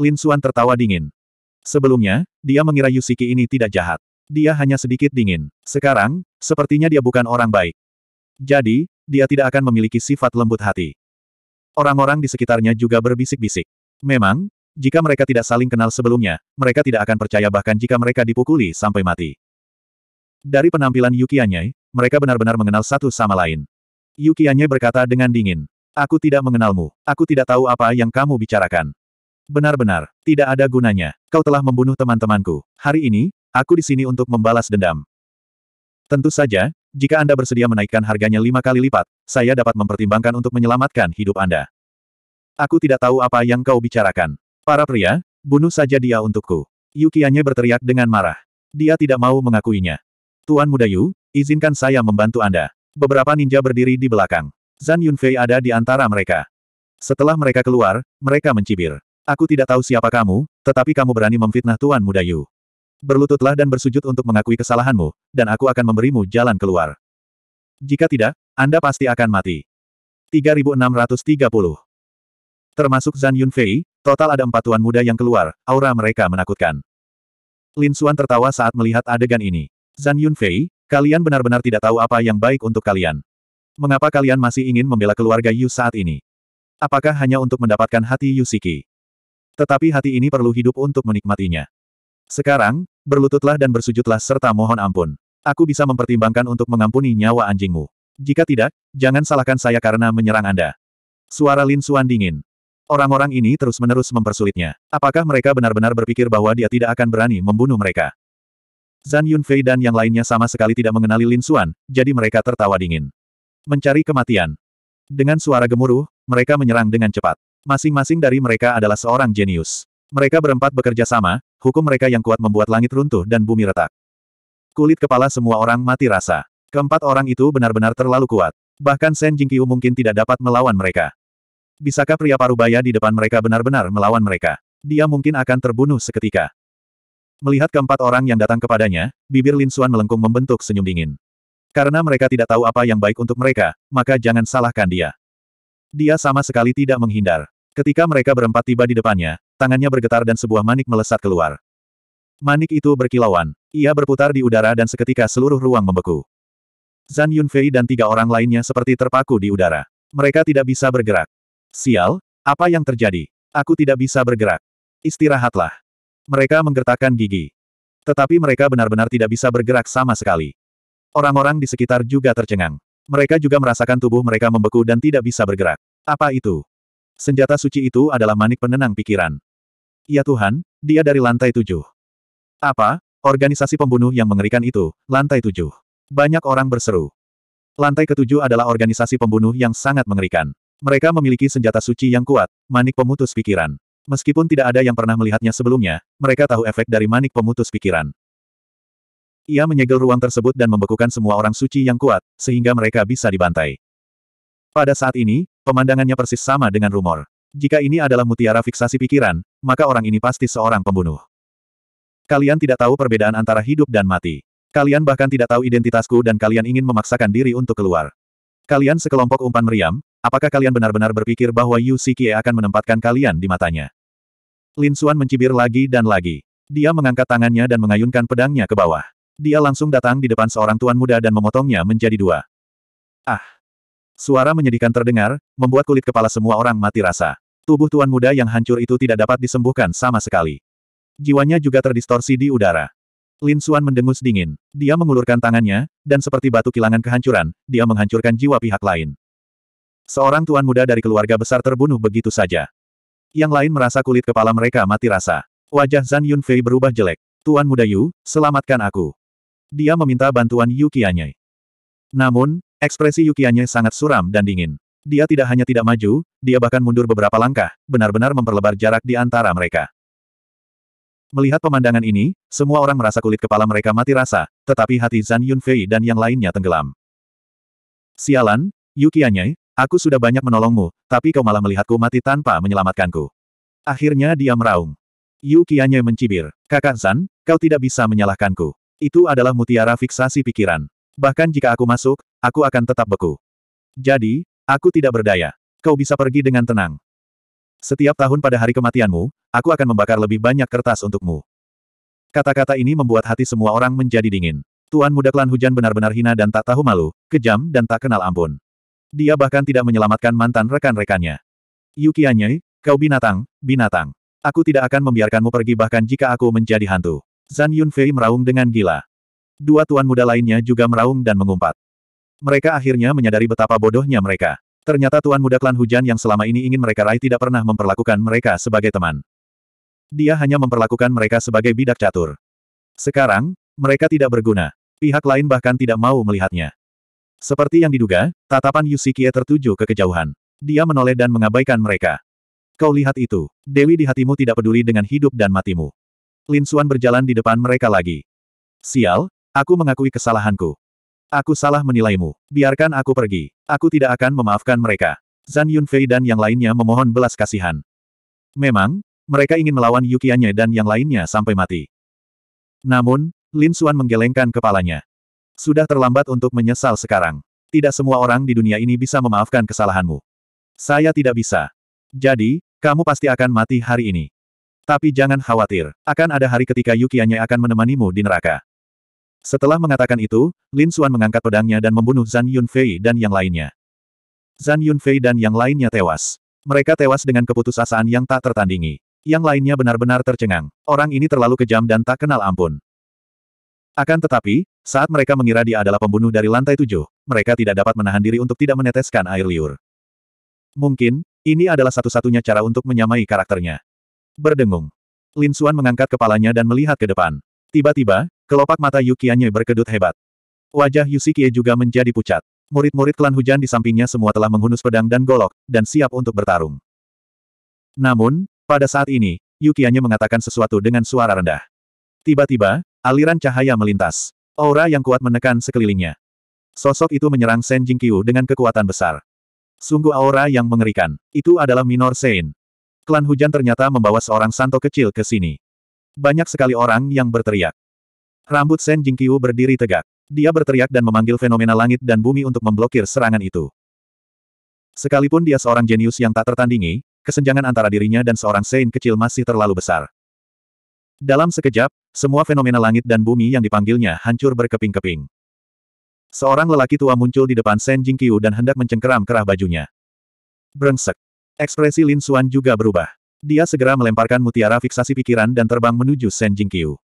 Lin Suan tertawa dingin. Sebelumnya, dia mengira Yusiki ini tidak jahat. Dia hanya sedikit dingin. Sekarang, sepertinya dia bukan orang baik. Jadi, dia tidak akan memiliki sifat lembut hati. Orang-orang di sekitarnya juga berbisik-bisik. Memang, jika mereka tidak saling kenal sebelumnya, mereka tidak akan percaya bahkan jika mereka dipukuli sampai mati. Dari penampilan Yukianye, mereka benar-benar mengenal satu sama lain. Yukianye berkata dengan dingin, Aku tidak mengenalmu, aku tidak tahu apa yang kamu bicarakan. Benar-benar, tidak ada gunanya, kau telah membunuh teman-temanku. Hari ini, aku di sini untuk membalas dendam. Tentu saja, jika Anda bersedia menaikkan harganya lima kali lipat, saya dapat mempertimbangkan untuk menyelamatkan hidup Anda. Aku tidak tahu apa yang kau bicarakan. Para pria, bunuh saja dia untukku. Yukianya berteriak dengan marah. Dia tidak mau mengakuinya. Tuan Muda Yu, izinkan saya membantu Anda. Beberapa ninja berdiri di belakang. Zan Yunfei ada di antara mereka. Setelah mereka keluar, mereka mencibir. Aku tidak tahu siapa kamu, tetapi kamu berani memfitnah Tuan Muda Yu. Berlututlah dan bersujud untuk mengakui kesalahanmu, dan aku akan memberimu jalan keluar. Jika tidak, Anda pasti akan mati. 3630 Termasuk Zan Yunfei, Total ada empat tuan muda yang keluar, aura mereka menakutkan. Lin Xuan tertawa saat melihat adegan ini. Zan Yunfei, kalian benar-benar tidak tahu apa yang baik untuk kalian. Mengapa kalian masih ingin membela keluarga Yu saat ini? Apakah hanya untuk mendapatkan hati Yu Siki? Tetapi hati ini perlu hidup untuk menikmatinya. Sekarang, berlututlah dan bersujudlah serta mohon ampun. Aku bisa mempertimbangkan untuk mengampuni nyawa anjingmu. Jika tidak, jangan salahkan saya karena menyerang Anda. Suara Lin Xuan dingin. Orang-orang ini terus-menerus mempersulitnya. Apakah mereka benar-benar berpikir bahwa dia tidak akan berani membunuh mereka? Zan Yunfei dan yang lainnya sama sekali tidak mengenali Lin Xuan, jadi mereka tertawa dingin. Mencari kematian. Dengan suara gemuruh, mereka menyerang dengan cepat. Masing-masing dari mereka adalah seorang jenius. Mereka berempat bekerja sama, hukum mereka yang kuat membuat langit runtuh dan bumi retak. Kulit kepala semua orang mati rasa. Keempat orang itu benar-benar terlalu kuat. Bahkan Shen Jingqiu mungkin tidak dapat melawan mereka. Bisakah pria parubaya di depan mereka benar-benar melawan mereka? Dia mungkin akan terbunuh seketika. Melihat keempat orang yang datang kepadanya, bibir Lin Xuan melengkung membentuk senyum dingin. Karena mereka tidak tahu apa yang baik untuk mereka, maka jangan salahkan dia. Dia sama sekali tidak menghindar. Ketika mereka berempat tiba di depannya, tangannya bergetar dan sebuah manik melesat keluar. Manik itu berkilauan. Ia berputar di udara dan seketika seluruh ruang membeku. Zan Yunfei dan tiga orang lainnya seperti terpaku di udara. Mereka tidak bisa bergerak. Sial, apa yang terjadi? Aku tidak bisa bergerak. Istirahatlah. Mereka menggertakkan gigi. Tetapi mereka benar-benar tidak bisa bergerak sama sekali. Orang-orang di sekitar juga tercengang. Mereka juga merasakan tubuh mereka membeku dan tidak bisa bergerak. Apa itu? Senjata suci itu adalah manik penenang pikiran. Ya Tuhan, dia dari lantai tujuh. Apa? Organisasi pembunuh yang mengerikan itu, lantai tujuh. Banyak orang berseru. Lantai ketujuh adalah organisasi pembunuh yang sangat mengerikan. Mereka memiliki senjata suci yang kuat, manik pemutus pikiran. Meskipun tidak ada yang pernah melihatnya sebelumnya, mereka tahu efek dari manik pemutus pikiran. Ia menyegel ruang tersebut dan membekukan semua orang suci yang kuat, sehingga mereka bisa dibantai. Pada saat ini, pemandangannya persis sama dengan rumor. Jika ini adalah mutiara fiksasi pikiran, maka orang ini pasti seorang pembunuh. Kalian tidak tahu perbedaan antara hidup dan mati. Kalian bahkan tidak tahu identitasku dan kalian ingin memaksakan diri untuk keluar. Kalian sekelompok umpan meriam, Apakah kalian benar-benar berpikir bahwa Yu Sikie akan menempatkan kalian di matanya? Lin Xuan mencibir lagi dan lagi. Dia mengangkat tangannya dan mengayunkan pedangnya ke bawah. Dia langsung datang di depan seorang tuan muda dan memotongnya menjadi dua. Ah! Suara menyedihkan terdengar, membuat kulit kepala semua orang mati rasa. Tubuh tuan muda yang hancur itu tidak dapat disembuhkan sama sekali. Jiwanya juga terdistorsi di udara. Lin Xuan mendengus dingin. Dia mengulurkan tangannya, dan seperti batu kilangan kehancuran, dia menghancurkan jiwa pihak lain. Seorang tuan muda dari keluarga besar terbunuh begitu saja. Yang lain merasa kulit kepala mereka mati rasa. Wajah Zan Yunfei berubah jelek. Tuan muda Yu, selamatkan aku. Dia meminta bantuan Yu Qianye. Namun, ekspresi Yu Qianye sangat suram dan dingin. Dia tidak hanya tidak maju, dia bahkan mundur beberapa langkah, benar-benar memperlebar jarak di antara mereka. Melihat pemandangan ini, semua orang merasa kulit kepala mereka mati rasa, tetapi hati Zan Yunfei dan yang lainnya tenggelam. Sialan, Yu Qianye, Aku sudah banyak menolongmu, tapi kau malah melihatku mati tanpa menyelamatkanku. Akhirnya dia meraung. Yu Qianye mencibir. Kakak Zan, kau tidak bisa menyalahkanku. Itu adalah mutiara fiksasi pikiran. Bahkan jika aku masuk, aku akan tetap beku. Jadi, aku tidak berdaya. Kau bisa pergi dengan tenang. Setiap tahun pada hari kematianmu, aku akan membakar lebih banyak kertas untukmu. Kata-kata ini membuat hati semua orang menjadi dingin. Tuan muda klan hujan benar-benar hina dan tak tahu malu, kejam dan tak kenal ampun. Dia bahkan tidak menyelamatkan mantan rekan-rekannya. Yuki Anye, kau binatang, binatang. Aku tidak akan membiarkanmu pergi bahkan jika aku menjadi hantu. Zan Yunfei meraung dengan gila. Dua tuan muda lainnya juga meraung dan mengumpat. Mereka akhirnya menyadari betapa bodohnya mereka. Ternyata tuan muda klan hujan yang selama ini ingin mereka raih tidak pernah memperlakukan mereka sebagai teman. Dia hanya memperlakukan mereka sebagai bidak catur. Sekarang, mereka tidak berguna. Pihak lain bahkan tidak mau melihatnya. Seperti yang diduga, tatapan Yusikie tertuju ke kejauhan. Dia menoleh dan mengabaikan mereka. Kau lihat itu, Dewi di hatimu tidak peduli dengan hidup dan matimu. Lin Suan berjalan di depan mereka lagi. Sial, aku mengakui kesalahanku. Aku salah menilaimu. Biarkan aku pergi. Aku tidak akan memaafkan mereka. Zan Yunfei dan yang lainnya memohon belas kasihan. Memang, mereka ingin melawan Yukianya dan yang lainnya sampai mati. Namun, Lin Suan menggelengkan kepalanya. Sudah terlambat untuk menyesal sekarang. Tidak semua orang di dunia ini bisa memaafkan kesalahanmu. Saya tidak bisa. Jadi, kamu pasti akan mati hari ini. Tapi jangan khawatir, akan ada hari ketika Yukianya akan menemanimu di neraka. Setelah mengatakan itu, Lin Xuan mengangkat pedangnya dan membunuh Zan Yunfei dan yang lainnya. Zan Yunfei dan yang lainnya tewas. Mereka tewas dengan keputusasaan yang tak tertandingi. Yang lainnya benar-benar tercengang. Orang ini terlalu kejam dan tak kenal ampun. Akan tetapi, saat mereka mengira dia adalah pembunuh dari lantai tujuh, mereka tidak dapat menahan diri untuk tidak meneteskan air liur. Mungkin, ini adalah satu-satunya cara untuk menyamai karakternya. Berdengung. Lin Suan mengangkat kepalanya dan melihat ke depan. Tiba-tiba, kelopak mata Yukianye berkedut hebat. Wajah Yusikie juga menjadi pucat. Murid-murid klan hujan di sampingnya semua telah menghunus pedang dan golok, dan siap untuk bertarung. Namun, pada saat ini, Yukianya mengatakan sesuatu dengan suara rendah. Tiba-tiba, Aliran cahaya melintas. Aura yang kuat menekan sekelilingnya. Sosok itu menyerang Shen Jingqiu dengan kekuatan besar. Sungguh aura yang mengerikan. Itu adalah Minor Sein. Klan hujan ternyata membawa seorang santo kecil ke sini. Banyak sekali orang yang berteriak. Rambut Shen Jingqiu berdiri tegak. Dia berteriak dan memanggil fenomena langit dan bumi untuk memblokir serangan itu. Sekalipun dia seorang jenius yang tak tertandingi, kesenjangan antara dirinya dan seorang Sein kecil masih terlalu besar. Dalam sekejap, semua fenomena langit dan bumi yang dipanggilnya hancur berkeping-keping. Seorang lelaki tua muncul di depan Shen Jingqiu dan hendak mencengkeram kerah bajunya. Brengsek. Ekspresi Lin Xuan juga berubah. Dia segera melemparkan mutiara fiksasi pikiran dan terbang menuju Shen Jingqiu.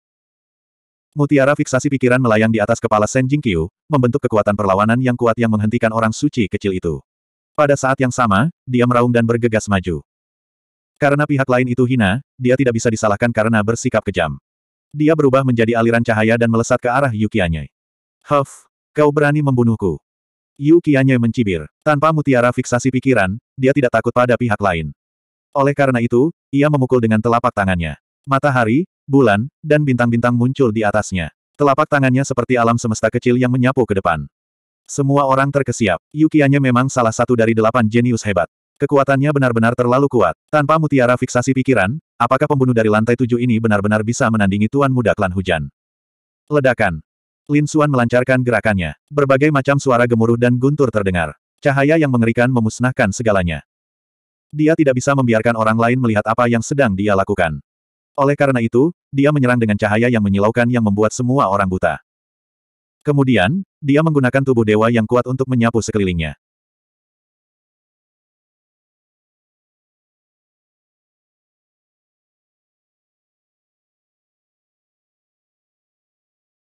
Mutiara fiksasi pikiran melayang di atas kepala Shen Jingqiu, membentuk kekuatan perlawanan yang kuat yang menghentikan orang suci kecil itu. Pada saat yang sama, dia meraung dan bergegas maju. Karena pihak lain itu hina, dia tidak bisa disalahkan karena bersikap kejam. Dia berubah menjadi aliran cahaya dan melesat ke arah Yukianye. Huff, kau berani membunuhku. Yukianye mencibir. Tanpa mutiara fiksasi pikiran, dia tidak takut pada pihak lain. Oleh karena itu, ia memukul dengan telapak tangannya. Matahari, bulan, dan bintang-bintang muncul di atasnya. Telapak tangannya seperti alam semesta kecil yang menyapu ke depan. Semua orang terkesiap. Yukianye memang salah satu dari delapan jenius hebat. Kekuatannya benar-benar terlalu kuat. Tanpa mutiara fiksasi pikiran, apakah pembunuh dari lantai tujuh ini benar-benar bisa menandingi Tuan Muda Klan Hujan? Ledakan. Lin Suan melancarkan gerakannya. Berbagai macam suara gemuruh dan guntur terdengar. Cahaya yang mengerikan memusnahkan segalanya. Dia tidak bisa membiarkan orang lain melihat apa yang sedang dia lakukan. Oleh karena itu, dia menyerang dengan cahaya yang menyilaukan yang membuat semua orang buta. Kemudian, dia menggunakan tubuh dewa yang kuat untuk menyapu sekelilingnya.